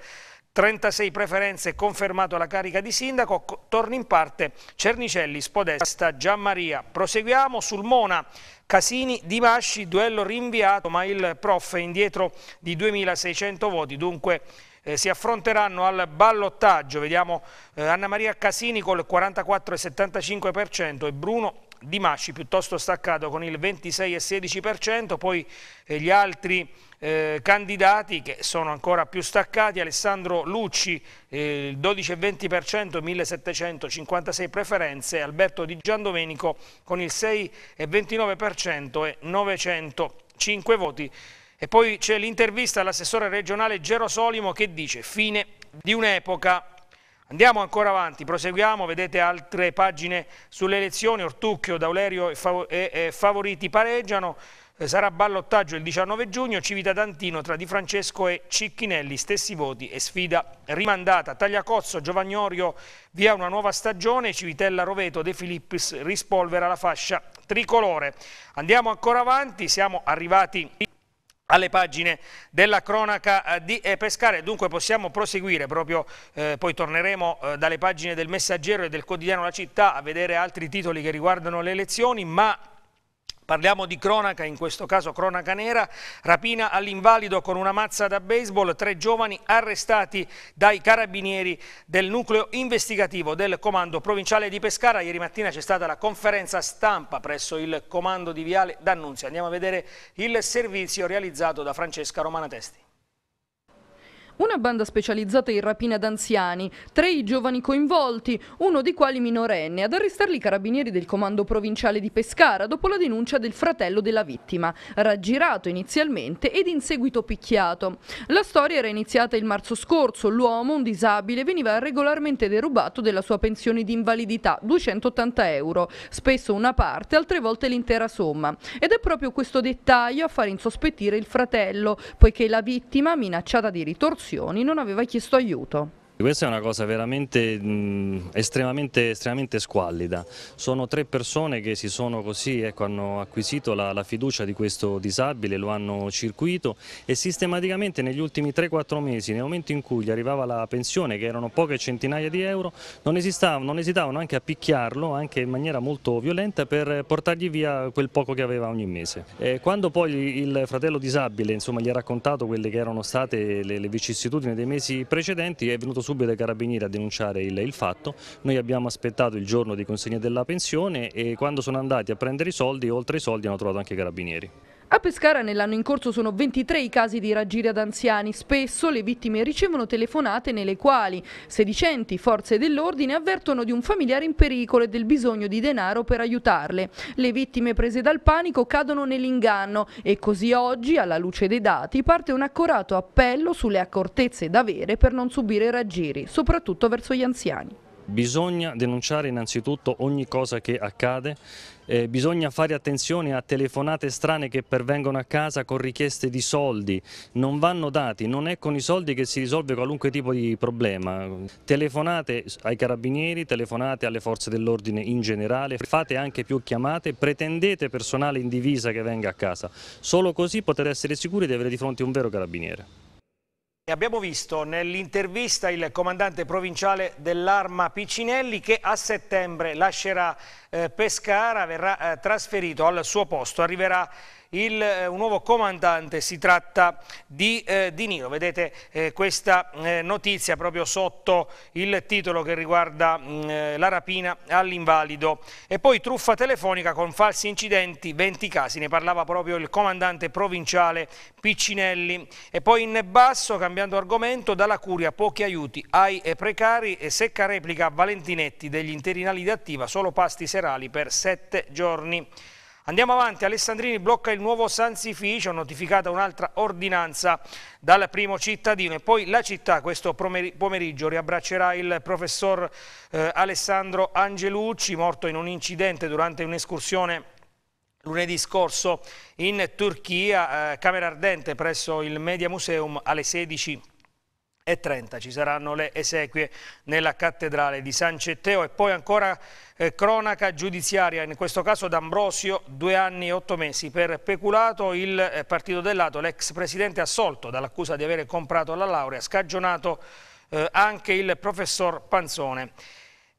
36 preferenze, confermato la carica di sindaco, torna in parte Cernicelli, Spodesta, Gianmaria. Proseguiamo sul Mona, Casini, Di Masci, duello rinviato ma il prof è indietro di 2600 voti, dunque... Eh, si affronteranno al ballottaggio, vediamo eh, Anna Maria Casini col 44,75% e Bruno di Masci piuttosto staccato con il 26,16%, poi eh, gli altri eh, candidati che sono ancora più staccati, Alessandro Lucci eh, il 12,20%, 1756 preferenze, Alberto Di Giandomenico con il 6,29% e 905 voti. E poi c'è l'intervista all'assessore regionale Gero Solimo che dice fine di un'epoca. Andiamo ancora avanti, proseguiamo, vedete altre pagine sulle elezioni, Ortucchio, Daulerio e Favoriti pareggiano, eh, sarà ballottaggio il 19 giugno, Civitadantino tra Di Francesco e Cicchinelli, stessi voti e sfida rimandata. Tagliacozzo, Giovagnorio via una nuova stagione, Civitella Roveto De Filippis rispolvera la fascia tricolore. Andiamo ancora avanti, siamo arrivati alle pagine della cronaca eh, di eh, Pescare, dunque possiamo proseguire proprio, eh, poi torneremo eh, dalle pagine del Messaggero e del quotidiano La Città a vedere altri titoli che riguardano le elezioni, ma Parliamo di cronaca, in questo caso cronaca nera, rapina all'invalido con una mazza da baseball, tre giovani arrestati dai carabinieri del nucleo investigativo del comando provinciale di Pescara. Ieri mattina c'è stata la conferenza stampa presso il comando di Viale d'Annunzio. Andiamo a vedere il servizio realizzato da Francesca Romana Testi. Una banda specializzata in rapina d'anziani, anziani, tre i giovani coinvolti, uno di quali minorenne, ad arrestarli i carabinieri del comando provinciale di Pescara dopo la denuncia del fratello della vittima, raggirato inizialmente ed in seguito picchiato. La storia era iniziata il marzo scorso, l'uomo, un disabile, veniva regolarmente derubato della sua pensione di invalidità, 280 euro, spesso una parte, altre volte l'intera somma. Ed è proprio questo dettaglio a far insospettire il fratello, poiché la vittima, minacciata di ritorsione, soluzioni, non aveva chiesto aiuto. Questa è una cosa veramente mh, estremamente, estremamente, squallida, sono tre persone che si sono così, ecco, hanno acquisito la, la, fiducia di questo disabile, lo hanno circuito e sistematicamente negli ultimi 3-4 mesi, nel momento in cui gli arrivava la pensione, che erano poche centinaia di euro, non, esitavano, non esitavano anche a picchiarlo, anche in maniera molto violenta, per portargli via quel poco che aveva ogni mese. E quando poi il fratello disabile insomma, gli ha raccontato quelle che erano state le, le vicissitudini dei mesi precedenti, è venuto subito i carabinieri a denunciare il, il, fatto, noi abbiamo aspettato il giorno di consegna della pensione e quando sono andati a prendere i soldi, oltre ai soldi hanno trovato anche i carabinieri. A Pescara nell'anno in corso sono 23 i casi di raggiri ad anziani. Spesso le vittime ricevono telefonate nelle quali sedicenti, forze dell'ordine avvertono di un familiare in pericolo e del bisogno di denaro per aiutarle. Le vittime prese dal panico cadono nell'inganno e così oggi, alla luce dei dati, parte un accorato appello sulle accortezze da avere per non subire raggiri, soprattutto verso gli anziani. Bisogna denunciare innanzitutto ogni cosa che accade, eh, bisogna fare attenzione a telefonate strane che pervengono a casa con richieste di soldi, non vanno dati, non è con i soldi che si risolve qualunque tipo di problema. Telefonate ai carabinieri, telefonate alle forze dell'ordine in generale, fate anche più chiamate, pretendete personale in divisa che venga a casa. Solo così potete essere sicuri di avere di fronte un vero carabiniere. Abbiamo visto nell'intervista il comandante provinciale dell'Arma Piccinelli che a settembre lascerà eh, Pescara, verrà eh, trasferito al suo posto, arriverà il, eh, un nuovo comandante, si tratta di, eh, di Niro. Vedete eh, questa eh, notizia proprio sotto il titolo che riguarda mh, mm, eh, la rapina all'invalido. E poi truffa telefonica con falsi incidenti, 20 casi, ne parlava proprio il comandante provinciale Piccinelli. E poi in basso, cambiando argomento, dalla curia pochi aiuti ai eh, precari e secca replica a Valentinetti degli interinali di attiva, solo pasti serali per sette giorni. Andiamo avanti, Alessandrini blocca il nuovo Sanzificio, notificata un'altra ordinanza dal primo cittadino e poi la città questo pomeriggio riabbraccerà il professor eh, Alessandro Angelucci, morto in un incidente durante un'escursione lunedì scorso in Turchia, eh, Camera Ardente presso il Media Museum alle 16.00 e 20.30 ci saranno le esequie nella cattedrale di San Cetteo e poi ancora eh, cronaca giudiziaria, in questo caso D'Ambrosio, due anni e otto mesi per peculato, il eh, partito del lato, l'ex presidente assolto dall'accusa di avere comprato la laurea, scagionato eh, anche il professor Panzone.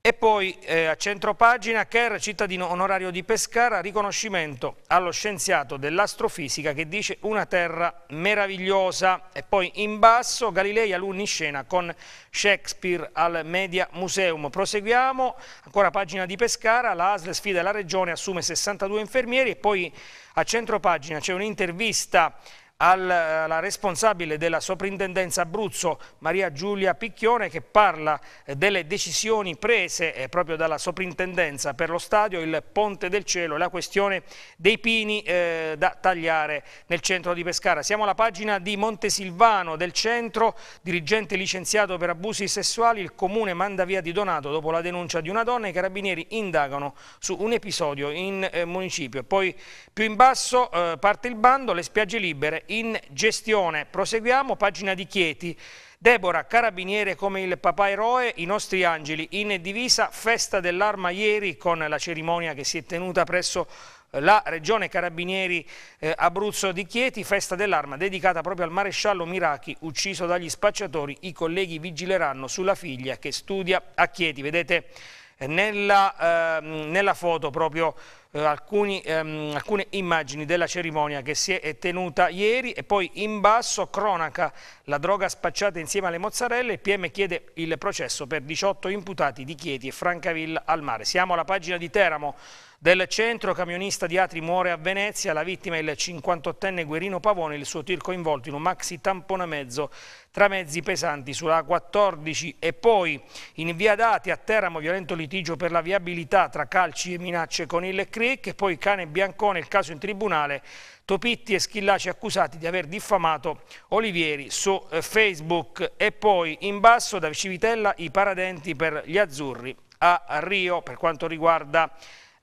E poi eh, a pagina, Kerr, cittadino onorario di Pescara, riconoscimento allo scienziato dell'astrofisica che dice una terra meravigliosa. E poi in basso, Galilei alunni in scena con Shakespeare al Media Museum. Proseguiamo, ancora pagina di Pescara, la ASL sfida la regione, assume 62 infermieri e poi a centro pagina c'è un'intervista alla eh, responsabile della soprintendenza Abruzzo Maria Giulia Picchione che parla eh, delle decisioni prese eh, proprio dalla soprintendenza per lo stadio, il Ponte del Cielo e la questione dei pini da tagliare nel centro di Pescara. Siamo alla pagina di Montesilvano del centro, dirigente licenziato per abusi sessuali, il comune manda via di Donato dopo la denuncia di una donna, i carabinieri indagano su un episodio in municipio. Poi più in basso parte il bando, le spiagge libere in gestione. Proseguiamo, pagina di Chieti. Debora, carabiniere come il papà eroe, i nostri angeli in divisa, festa dell'arma ieri con la cerimonia che si è tenuta presso eh, la Regione Carabinieri eh, Abruzzo di Chieti, festa dell'arma dedicata proprio al maresciallo Mirachi, ucciso dagli spacciatori. I colleghi vigileranno sulla figlia che studia a Chieti. Vedete eh, nella, eh, nella foto proprio eh, alcuni, ehm, alcune immagini della cerimonia che si è tenuta ieri e poi in basso cronaca la droga spacciata insieme alle mozzarelle, il PM chiede il processo per 18 imputati di Chieti e Francavilla al mare. Siamo alla pagina di Teramo del centro camionista di Atri muore a Venezia, la vittima è il 58enne Guerino Pavone, il suo tir coinvolto in un maxi tamponamezzo tra mezzi pesanti sulla A14 e poi in via Dati a Teramo violento litigio per la viabilità tra calci e minacce con il CRIC e poi Cane Biancone il caso in tribunale Topitti e Schillaci accusati di aver diffamato Olivieri su eh, Facebook e poi in basso da Civitella i paradenti per gli azzurri a Rio per quanto riguarda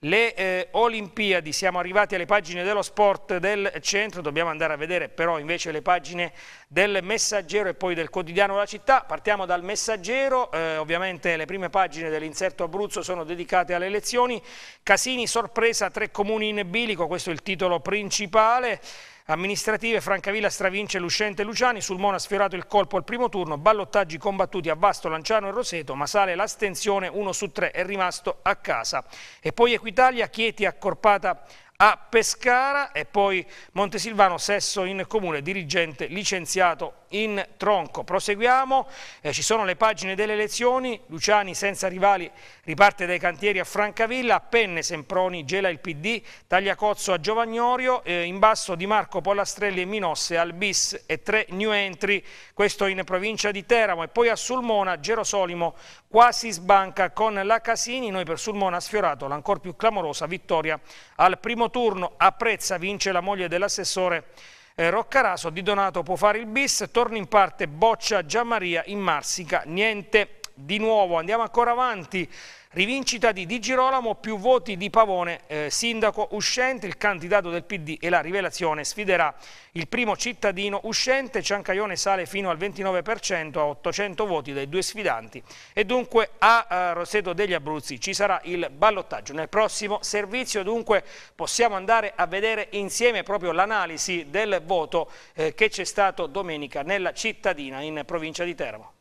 le eh, Olimpiadi, siamo arrivati alle pagine dello sport del centro, dobbiamo andare a vedere però invece le pagine del Messaggero e poi del quotidiano La Città, partiamo dal Messaggero, eh, ovviamente le prime pagine dell'inserto Abruzzo sono dedicate alle elezioni, Casini sorpresa tre comuni in bilico, questo è il titolo principale, amministrative, Francavilla stravince Luscente Luciani, sul Mona sfiorato il colpo al primo turno, ballottaggi combattuti a Vasto, Lanciano e Roseto, ma sale l'astensione 1 su 3, è rimasto a casa. E poi Equitalia, Chieti accorpata a Pescara e poi Montesilvano Sesso in Comune, dirigente licenziato in tronco. Proseguiamo, eh, ci sono le pagine delle elezioni, Luciani senza rivali riparte dai cantieri a Francavilla, Penne Semproni gela il PD, Tagliacozzo a Giovagnorio, eh, in basso Di Marco Pollastrelli e Minosse al BIS e tre new entry, questo in provincia di Teramo e poi a Sulmona Gerosolimo quasi sbanca con la Casini, noi per Sulmona sfiorato l'ancor più clamorosa vittoria al primo primo turno a Prezza vince la moglie dell'assessore eh, Roccaraso, Di Donato può fare il bis, torna in parte Boccia, Giammaria, in Marsica, niente di nuovo, andiamo ancora avanti, rivincita di Di Girolamo, più voti di Pavone, eh, sindaco uscente, il candidato del PD e la rivelazione sfiderà il primo cittadino uscente, Ciancaione sale fino al 29% a 800 voti dai due sfidanti e dunque a, a eh, Roseto degli Abruzzi ci sarà il ballottaggio. Nel prossimo servizio dunque possiamo andare a vedere insieme proprio l'analisi del voto eh, che c'è stato domenica nella cittadina in provincia di Teramo.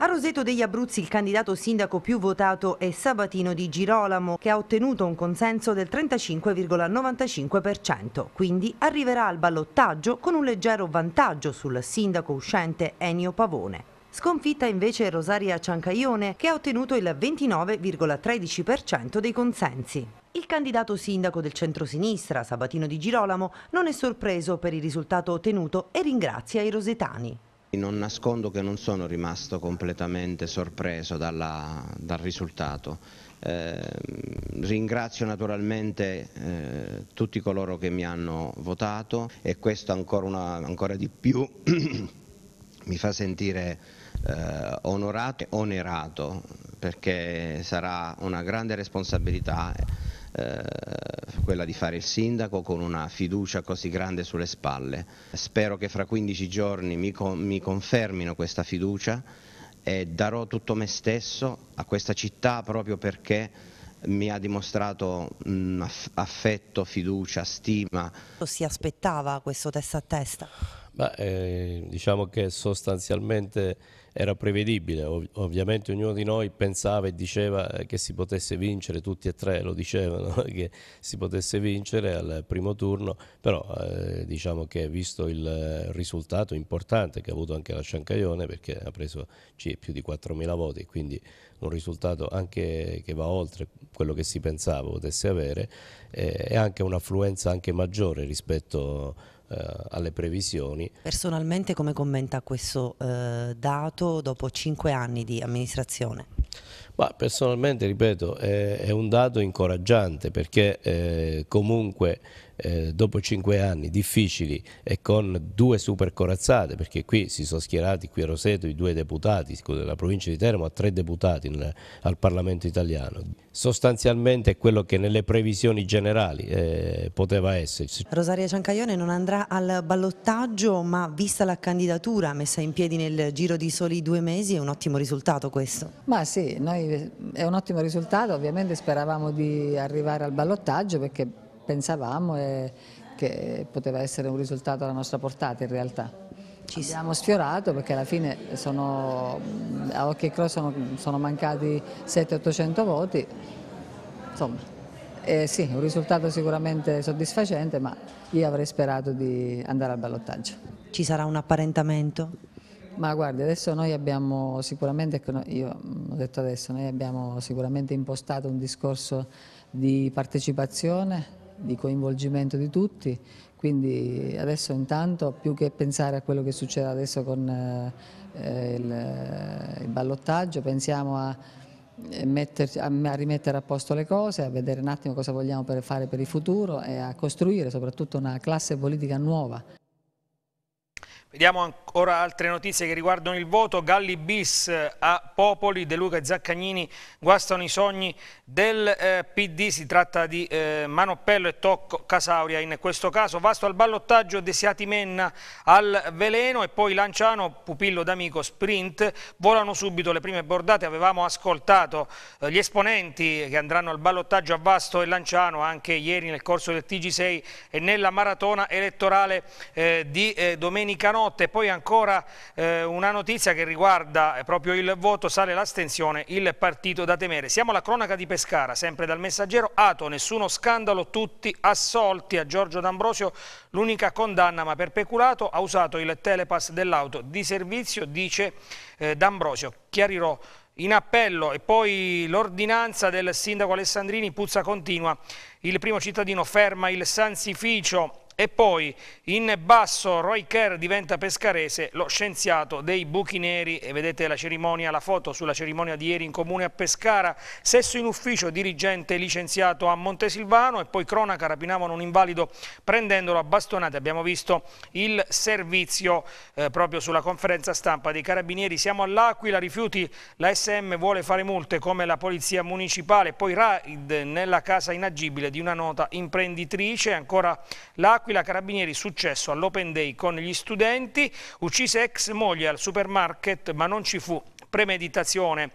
A Roseto degli Abruzzi il candidato sindaco più votato è Sabatino Di Girolamo che ha ottenuto un consenso del 35,95%, quindi arriverà al ballottaggio con un leggero vantaggio sul sindaco uscente Ennio Pavone. Sconfitta invece Rosaria Ciancaione che ha ottenuto il 29,13% dei consensi. Il candidato sindaco del centrosinistra, Sabatino Di Girolamo, non è sorpreso per il risultato ottenuto e ringrazia i rosetani. Non nascondo che non sono rimasto completamente sorpreso dalla, dal risultato. Eh, ringrazio naturalmente eh, tutti coloro che mi hanno votato e questo ancora, una, ancora di più mi fa sentire eh, onorato e onerato perché sarà una grande responsabilità. Eh, quella di fare il sindaco con una fiducia così grande sulle spalle. Spero che fra 15 giorni mi, con, mi confermino questa fiducia e darò tutto me stesso a questa città proprio perché mi ha dimostrato mh, affetto, fiducia, stima. Si aspettava questo testa a testa? Ma, eh, diciamo che sostanzialmente era prevedibile, Ov- ovviamente ognuno di noi pensava e diceva eh, che si potesse vincere, tutti e tre lo dicevano, che si potesse vincere al primo turno, però eh, diciamo che visto il risultato importante che ha avuto anche la Sciancaione, perché ha preso c- più di 4.000 voti, quindi un risultato anche che va oltre quello che si pensava potesse avere, eh, e anche un'affluenza anche maggiore rispetto a eh, alle previsioni. Personalmente come commenta questo eh, dato dopo cinque anni di amministrazione? Ma personalmente, ripeto, è, è un dato incoraggiante perché eh, comunque eh, dopo cinque anni difficili e con due super corazzate, perché qui si sono schierati qui a Roseto i due deputati, la provincia di Teramo a tre deputati nel, al Parlamento italiano, sostanzialmente è quello che nelle previsioni generali eh, poteva esserci. Rosaria Ciancaglione non andrà al ballottaggio, ma vista la candidatura messa in piedi nel giro di soli due mesi è un ottimo risultato questo? Ma sì, noi, eh, è un ottimo risultato, ovviamente speravamo di arrivare al ballottaggio perché pensavamo e eh, che poteva essere un risultato alla nostra portata in realtà. Ci siamo sfiorati perché alla fine sono, a occhio e croce sono, sono mancati 700-800 voti, insomma eh sì, un risultato sicuramente soddisfacente ma io avrei sperato di andare al ballottaggio. Ci sarà un apparentamento? Ma guardi, adesso noi abbiamo sicuramente, ecco, io mm, ho detto adesso, noi abbiamo sicuramente impostato un discorso di partecipazione di coinvolgimento di tutti, quindi adesso intanto più che pensare a quello che succede adesso con eh, il, eh, il ballottaggio, pensiamo a eh, Metterci, a rimettere a posto le cose, a vedere un attimo cosa vogliamo per fare per il futuro e a costruire soprattutto una classe politica nuova Vediamo ancora altre notizie che riguardano il voto. Galli bis eh, a Popoli, De Luca e Zaccagnini guastano i sogni del eh, PD. Si tratta di eh, Manoppello e Tocco Casauria in questo caso. Vasto al ballottaggio, Desiati Menna al veleno e poi Lanciano, Pupillo d'Amico, Sprint. Volano subito le prime bordate. Avevamo ascoltato eh, gli esponenti che andranno al ballottaggio a Vasto e Lanciano anche ieri nel corso del TG6 e nella maratona elettorale eh, di eh, domenica notte. Poi ancora eh, una notizia che riguarda eh, proprio il voto, sale l'astensione, il partito da temere. Siamo alla cronaca di Pescara, sempre dal messaggero. Ato, nessuno scandalo, tutti assolti. A Giorgio D'Ambrosio l'unica condanna, ma per peculato ha usato il telepass dell'auto di servizio, dice eh, D'Ambrosio. Chiarirò in appello e poi l'ordinanza del sindaco Alessandrini puzza continua il primo cittadino ferma il Sansificio e poi in basso Roy Kerr diventa pescarese, lo scienziato dei buchi neri. E vedete la cerimonia, la foto sulla cerimonia di ieri in comune a Pescara. Sesso in ufficio, dirigente licenziato a Montesilvano e poi cronaca rapinavano un invalido prendendolo a bastonate. Abbiamo visto il servizio eh, proprio sulla conferenza stampa dei carabinieri. Siamo all'Aquila, rifiuti, la SM vuole fare multe come la polizia municipale. Poi raid nella casa inagibile imprendibile di una nota imprenditrice. Ancora l'Aquila, Carabinieri, successo all'Open Day con gli studenti, uccise ex moglie al supermarket ma non ci fu premeditazione.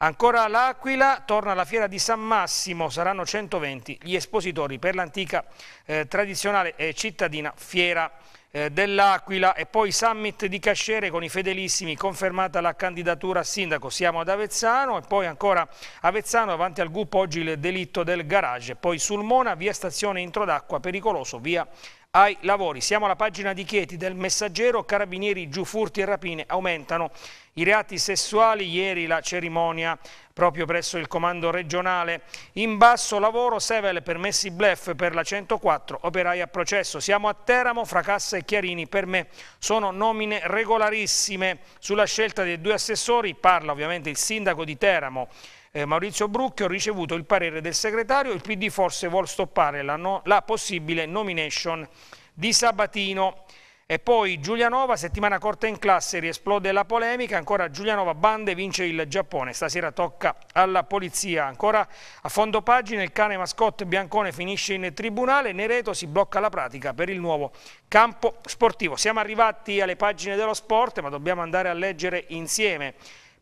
Ancora l'Aquila, torna alla fiera di San Massimo, saranno 120 gli espositori per l'antica eh, tradizionale e cittadina fiera eh, dell'Aquila e poi summit di Cascere con i fedelissimi, confermata la candidatura a sindaco, siamo ad Avezzano e poi ancora Avezzano davanti al gruppo oggi il delitto del garage, poi Sulmona via stazione d'acqua pericoloso, via ai lavori. Siamo alla pagina di Chieti del Messaggero, carabinieri giù furti e rapine aumentano i reati sessuali, ieri la cerimonia proprio presso il comando regionale, in basso lavoro Sevel permessi blef per la 104, operai a processo, siamo a Teramo, Fracassa e Chiarini, per me sono nomine regolarissime, sulla scelta dei due assessori parla ovviamente il sindaco di Teramo, eh, Maurizio Brucchio, ho ricevuto il parere del segretario, il PD forse vuol stoppare la, no, la possibile nomination di Sabatino. E poi Giulianova, settimana corta in classe, riesplode la polemica, ancora Giulianova bande, vince il Giappone, stasera tocca alla polizia, ancora a fondo pagina il cane mascotte Biancone finisce in tribunale, Nereto si blocca la pratica per il nuovo campo sportivo. Siamo arrivati alle pagine dello sport ma dobbiamo andare a leggere insieme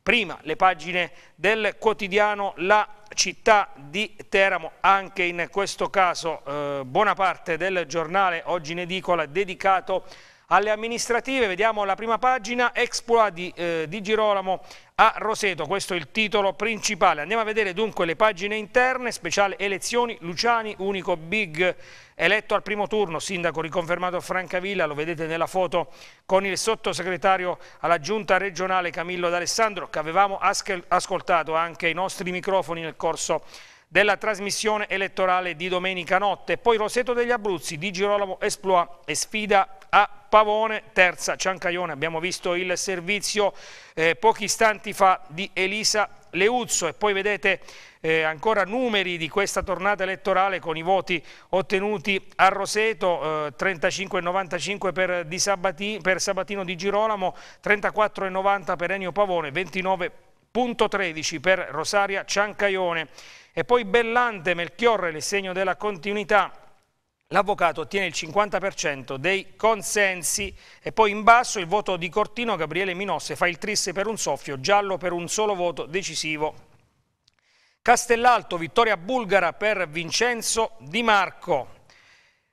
prima le pagine del quotidiano La città di Teramo, anche in questo caso eh, buona parte del giornale oggi in edicola dedicato alle amministrative, vediamo la prima pagina, exploit di, eh, di, Girolamo a Roseto, questo è il titolo principale. Andiamo a vedere dunque le pagine interne, speciale elezioni, Luciani, unico big eletto al primo turno, sindaco riconfermato a Francavilla, lo vedete nella foto con il sottosegretario alla giunta regionale Camillo D'Alessandro, che avevamo ascoltato anche ai nostri microfoni nel corso di della trasmissione elettorale di domenica notte. Poi Roseto degli Abruzzi, Di Girolamo Esploa e sfida a Pavone, terza Ciancaione. Abbiamo visto il servizio eh, pochi istanti fa di Elisa Leuzzo e poi vedete eh, ancora numeri di questa tornata elettorale con i voti ottenuti a Roseto, eh, 35,95 per, Sabati, per Sabatino di Girolamo, 34,90 per Ennio Pavone, 29,13 per Rosaria Ciancaione. E poi Bellante, Melchiorre, il segno della continuità, l'avvocato ottiene il 50% dei consensi e poi in basso il voto di Cortino, Gabriele Minosse fa il triste per un soffio, giallo per un solo voto decisivo. Castellalto, vittoria bulgara per Vincenzo Di Marco.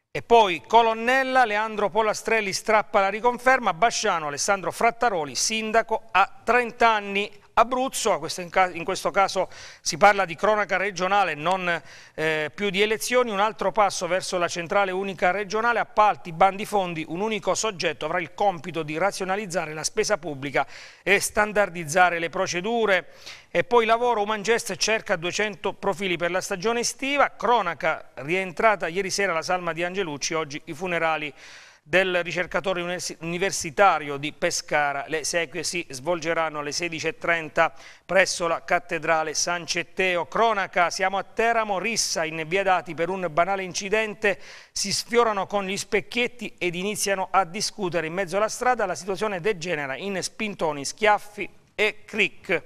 E poi Colonnella, Leandro Polastrelli strappa la riconferma, Basciano, Alessandro Frattaroli, sindaco a 30 anni. Abruzzo, in questo caso si parla di cronaca regionale, non eh, più di elezioni, un altro passo verso la centrale unica regionale, appalti, bandi, fondi, un unico soggetto avrà il compito di razionalizzare la spesa pubblica e standardizzare le procedure. E poi lavoro, Umangest cerca 200 profili per la stagione estiva, cronaca rientrata ieri sera la salma di Angelucci, oggi i funerali del ricercatore universitario di Pescara. Le esequie si svolgeranno alle 16.30 presso la cattedrale San Cetteo. Cronaca, siamo a Teramo, rissa in via Dati per un banale incidente, si sfiorano con gli specchietti ed iniziano a discutere in mezzo alla strada, la situazione degenera in spintoni, schiaffi e cric.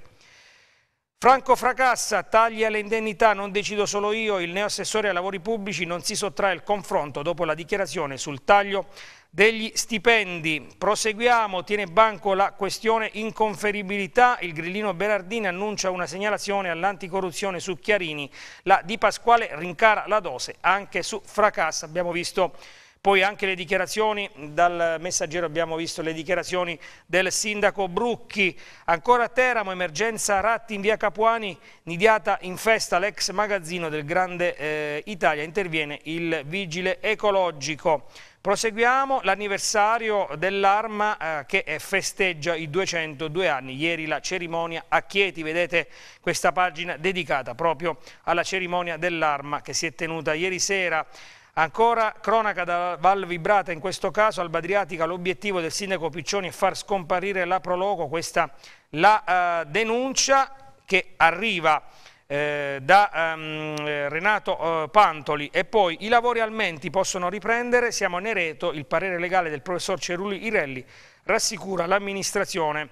Franco Fracassa taglia le indennità, non decido solo io, il neoassessore ai lavori pubblici non si sottrae il confronto dopo la dichiarazione sul taglio degli stipendi. Proseguiamo, tiene banco la questione inconferibilità, il grillino Berardini annuncia una segnalazione all'anticorruzione su Chiarini, la Di Pasquale rincara la dose anche su Fracassa, abbiamo visto poi anche le dichiarazioni, dal messaggero abbiamo visto le dichiarazioni del sindaco Brucchi, ancora a Teramo, emergenza ratti in via Capuani, nidiata in festa l'ex magazzino del Grande eh, Italia, interviene il vigile ecologico. Proseguiamo l'anniversario dell'arma eh, che eh, festeggia i 202 anni, ieri la cerimonia a Chieti, vedete questa pagina dedicata proprio alla cerimonia dell'arma che si è tenuta ieri sera. Ancora, cronaca da Val Vibrata, in questo caso al Badriatica, l'obiettivo del sindaco Piccioni è far scomparire la Proloco, questa la eh, denuncia che arriva eh, da ehm, eh, Renato eh, Pantoli e poi i lavori almenti possono riprendere, siamo a Nereto, il parere legale del professor Cerulli Irelli rassicura l'amministrazione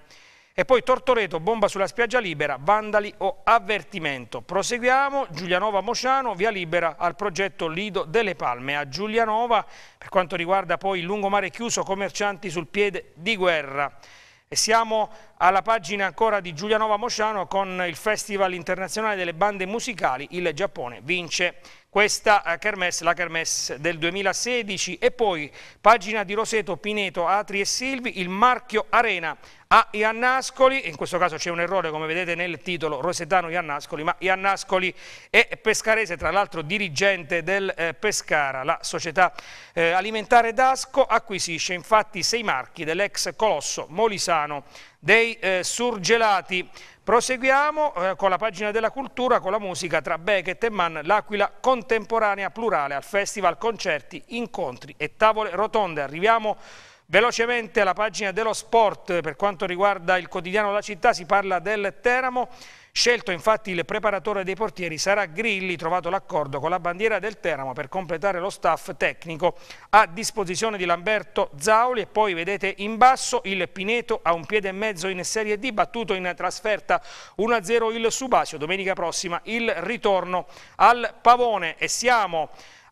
e poi Tortoreto, bomba sulla spiaggia libera, vandali o avvertimento. Proseguiamo, Giulianova Mociano, via libera al progetto Lido delle Palme. A Giulianova, per quanto riguarda poi il lungomare chiuso, commercianti sul piede di guerra. E siamo alla pagina ancora di Giulianova Mosciano con il Festival Internazionale delle Bande Musicali, il Giappone vince questa eh, kermesse, la kermesse del 2016 e poi pagina di Roseto, Pineto, Atri e Silvi, il marchio Arena a Iannascoli, in questo caso c'è un errore come vedete nel titolo Rosetano Iannascoli, ma Iannascoli è pescarese, tra l'altro dirigente del eh, Pescara, la società eh, alimentare d'Asco acquisisce infatti sei marchi dell'ex colosso Molisano dei eh, surgelati. Proseguiamo eh, con la pagina della cultura, con la musica tra Beckett e Mann, l'Aquila contemporanea plurale al festival, concerti, incontri e tavole rotonde. Arriviamo velocemente alla pagina dello sport per quanto riguarda il quotidiano della città, si parla del Teramo Scelto infatti il preparatore dei portieri sarà Grilli, trovato l'accordo con la bandiera del Teramo per completare lo staff tecnico a disposizione di Lamberto Zauli e poi vedete in basso il Pineto a un piede e mezzo in Serie D, battuto in trasferta 1-0 il Subasio, domenica prossima il ritorno al Pavone e siamo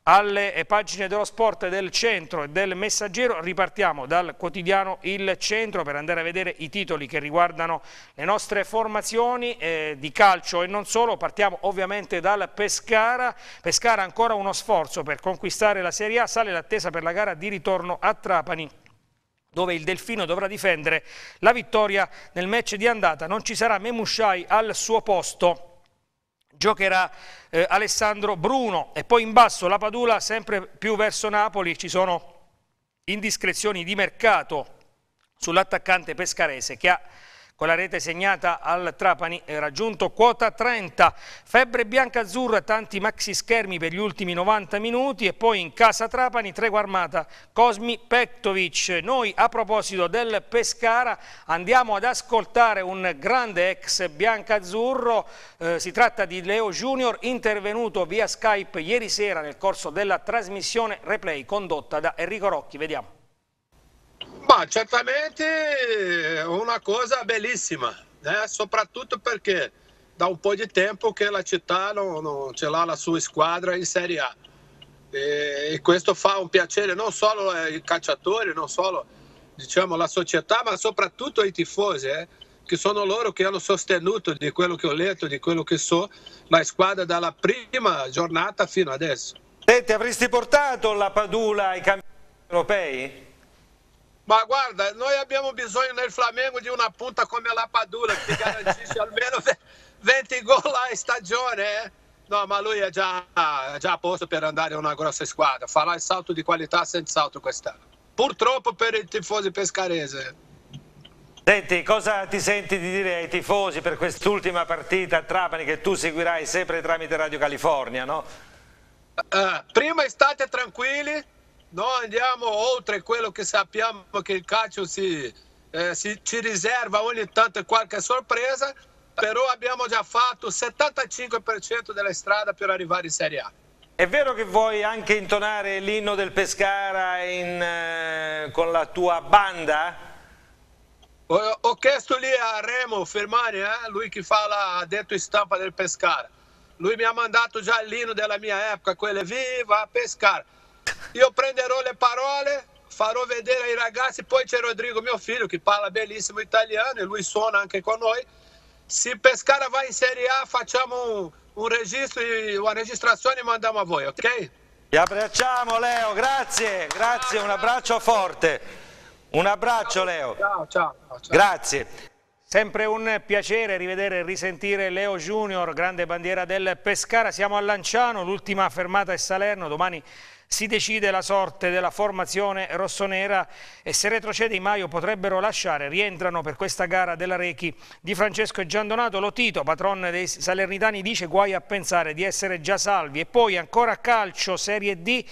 alle pagine dello sport del centro e del messaggero ripartiamo dal quotidiano Il Centro per andare a vedere i titoli che riguardano le nostre formazioni eh, di calcio e non solo, partiamo ovviamente dal Pescara, Pescara ancora uno sforzo per conquistare la Serie A, sale l'attesa per la gara di ritorno a Trapani dove il Delfino dovrà difendere la vittoria nel match di andata, non ci sarà Memushai al suo posto giocherà eh, Alessandro Bruno e poi in basso la Padula sempre più verso Napoli ci sono indiscrezioni di mercato sull'attaccante pescarese che ha con la rete segnata al Trapani è raggiunto quota 30, febbre bianca-azzurra, tanti maxi schermi per gli ultimi 90 minuti e poi in casa Trapani tregua armata Cosmi Pettovic Noi a proposito del Pescara andiamo ad ascoltare un grande ex bianca-azzurro, eh, si tratta di Leo Junior intervenuto via Skype ieri sera nel corso della trasmissione replay condotta da Enrico Rocchi. Vediamo. Ma certamente eh, uma coisa belíssima, né? Soprattutto perché da un po' di tempo che la città non, non ce l'ha la sua squadra in Serie A. E, e questo fa un piacere non solo ai calciatori, non solo diciamo, la società, ma soprattutto ai tifosi, eh? che sono loro che hanno sostenuto di quello che ho letto, di quello che so, la squadra dalla prima giornata fino adesso. Senti, avresti portato la Padula ai campionati europei? Ma guarda, noi abbiamo bisogno nel Flamengo di una punta come la Padura che garantisce almeno 20 gol a stagione. Eh? No, ma lui è già, già, a posto per andare in una grossa squadra. Farà il salto di qualità senza altro quest'anno. Purtroppo per i tifosi pescarese. Senti, cosa ti senti di dire ai tifosi per quest'ultima partita a Trapani che tu seguirai sempre tramite Radio California, no? Uh, prima state tranquilli, noi andiamo oltre quello che sappiamo che il calcio si, eh, si, ci riserva ogni tanto qualche sorpresa, però abbiamo già fatto il 75% della strada per arrivare in Serie A. È vero che vuoi anche intonare l'inno del Pescara in, eh, con la tua banda? Ho, ho, chiesto lì a Remo Fermani, eh, lui che fala detto in stampa del Pescara. Lui mi ha mandato già l'inno della mia epoca, quello è Viva Pescara. Io prenderò le parole, farò vedere ai ragazzi, poi c'è Rodrigo, mio figlio, che parla bellissimo italiano, e lui suona anche con noi. Se Pescara va in Serie A, facciamo un, un registro, una registrazione e mandiamo a voi, ok? Ti abbracciamo Leo, grazie, grazie, un abbraccio forte. Un abbraccio ciao, Leo. Ciao, ciao, ciao. Grazie. Sempre un piacere rivedere e risentire Leo Junior, grande bandiera del Pescara. Siamo a Lanciano, l'ultima fermata è Salerno, domani si decide la sorte della formazione rossonera e se retrocede Di Maio potrebbero lasciare, rientrano per questa gara della Rechi di Francesco e Giandonato Lotito, patron dei Salernitani dice guai a pensare di essere già salvi e poi ancora calcio Serie D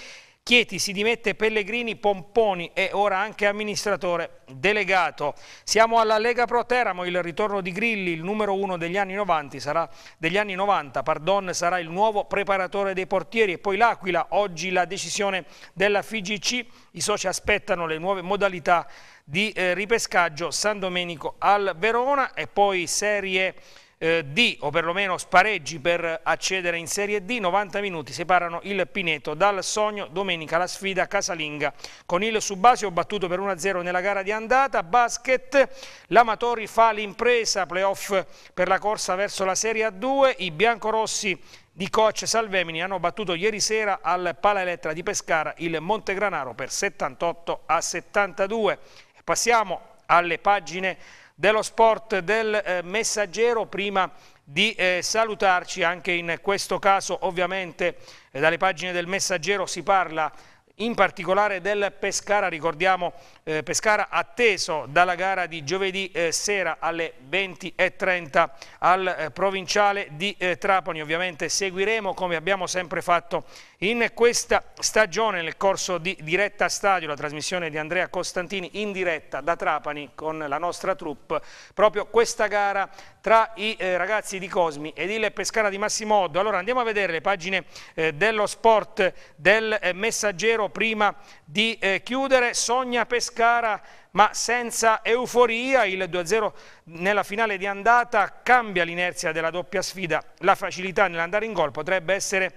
Chieti si dimette Pellegrini Pomponi e ora anche amministratore delegato. Siamo alla Lega Pro Teramo, il ritorno di Grilli, il numero uno degli anni 90, sarà, degli anni 90 pardon, sarà il nuovo preparatore dei portieri e poi l'Aquila, oggi la decisione della FIGC, i soci aspettano le nuove modalità di eh, ripescaggio San Domenico al Verona e poi serie eh, D o perlomeno spareggi per accedere in Serie D, 90 minuti separano il Pineto dal Sogno, domenica la sfida casalinga con il Subasio battuto per 1-0 nella gara di andata, basket, l'Amatori fa l'impresa, playoff per la corsa verso la Serie A2, i biancorossi di coach Salvemini hanno battuto ieri sera al Pala Elettra di Pescara il Montegranaro per 78 a 72. Passiamo alle pagine dello sport del eh, Messaggero. Prima di eh, salutarci, anche in questo caso ovviamente eh, dalle pagine del Messaggero si parla in particolare del Pescara, ricordiamo eh, Pescara atteso dalla gara di giovedì eh, sera alle 20.30 al eh, provinciale di eh, Trapani. Ovviamente seguiremo come abbiamo sempre fatto in questa stagione nel corso di Diretta Stadio, la trasmissione di Andrea Costantini in diretta da Trapani con la nostra troupe, proprio questa gara tra i eh, ragazzi di Cosmi ed il Pescara di Massimo Oddo. Allora andiamo a vedere le pagine eh, dello sport del messaggero prima di chiudere. Sogna Pescara Pescara, ma senza euforia. Il 2-0 nella finale di andata cambia l'inerzia della doppia sfida. La facilità nell'andare in gol potrebbe essere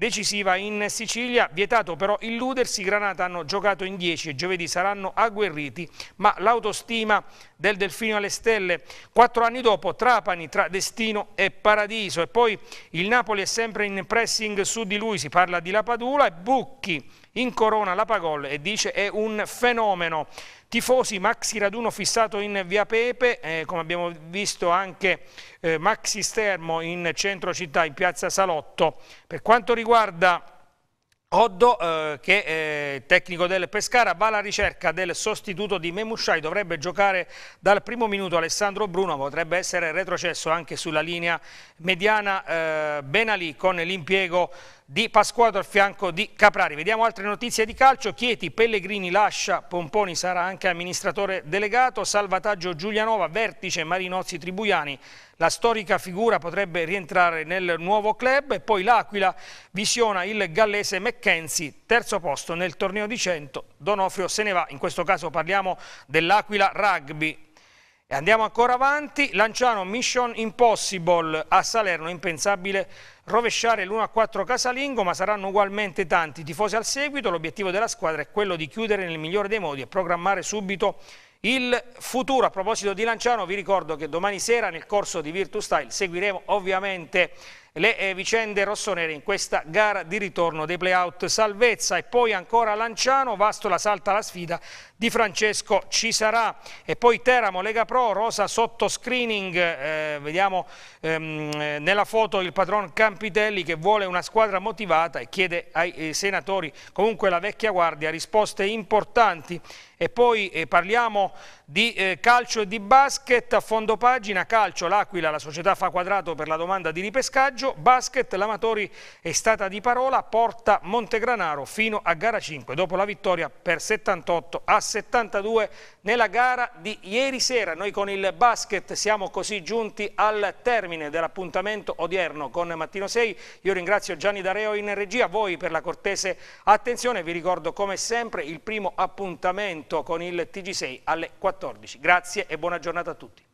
decisiva in Sicilia, vietato però illudersi, i Granata hanno giocato in 10 e giovedì saranno agguerriti, ma l'autostima del Delfino alle stelle, quattro anni dopo Trapani tra Destino e Paradiso e poi il Napoli è sempre in pressing su di lui, si parla di La Padula e Bucchi incorona la Pagol e dice è un fenomeno. Tifosi, maxi raduno fissato in via Pepe, eh, come abbiamo visto anche eh, maxi stermo in centro città, in piazza Salotto. Per quanto riguarda... Oddo, eh, che è tecnico del Pescara, va alla ricerca del sostituto di Memusciai, dovrebbe giocare dal primo minuto Alessandro Bruno, potrebbe essere retrocesso anche sulla linea mediana eh, Benali con l'impiego di Pasquato al fianco di Caprari. Vediamo altre notizie di calcio. Chieti, Pellegrini lascia, Pomponi sarà anche amministratore delegato, salvataggio Giulianova, vertice Marinozzi Tribuiani. La storica figura potrebbe rientrare nel nuovo club e poi l'Aquila visiona il gallese McKenzie, terzo posto nel torneo di 100. Donofrio se ne va, in questo caso parliamo dell'Aquila Rugby. E andiamo ancora avanti, Lanciano Mission Impossible a Salerno, impensabile rovesciare l'1-4 casalingo, ma saranno ugualmente tanti tifosi al seguito, l'obiettivo della squadra è quello di chiudere nel migliore dei modi e programmare subito il futuro. A proposito di Lanciano vi ricordo che domani sera nel corso di Virtus Style seguiremo ovviamente le eh, vicende rossonere in questa gara di ritorno dei playout salvezza e poi ancora Lanciano, Vastola salta la sfida di Francesco ci sarà e poi Teramo, Lega Pro, Rosa sotto screening, eh, vediamo ehm, eh, nella foto il padron Campitelli che vuole una squadra motivata e chiede ai, ai eh, senatori comunque la vecchia guardia risposte importanti e poi eh, parliamo di eh, calcio e di basket a fondo pagina, calcio l'Aquila, la società fa quadrato per la domanda di ripescaggio, basket l'Amatori è stata di parola, porta Montegranaro fino a gara 5 dopo la vittoria per 78 a 72 nella gara di ieri sera. Noi con il basket siamo così giunti al termine dell'appuntamento odierno con Mattino 6. Io ringrazio Gianni Dareo in regia, voi per la cortese attenzione, vi ricordo come sempre il primo appuntamento con il TG6 alle 14. 14. Grazie e buona giornata a tutti.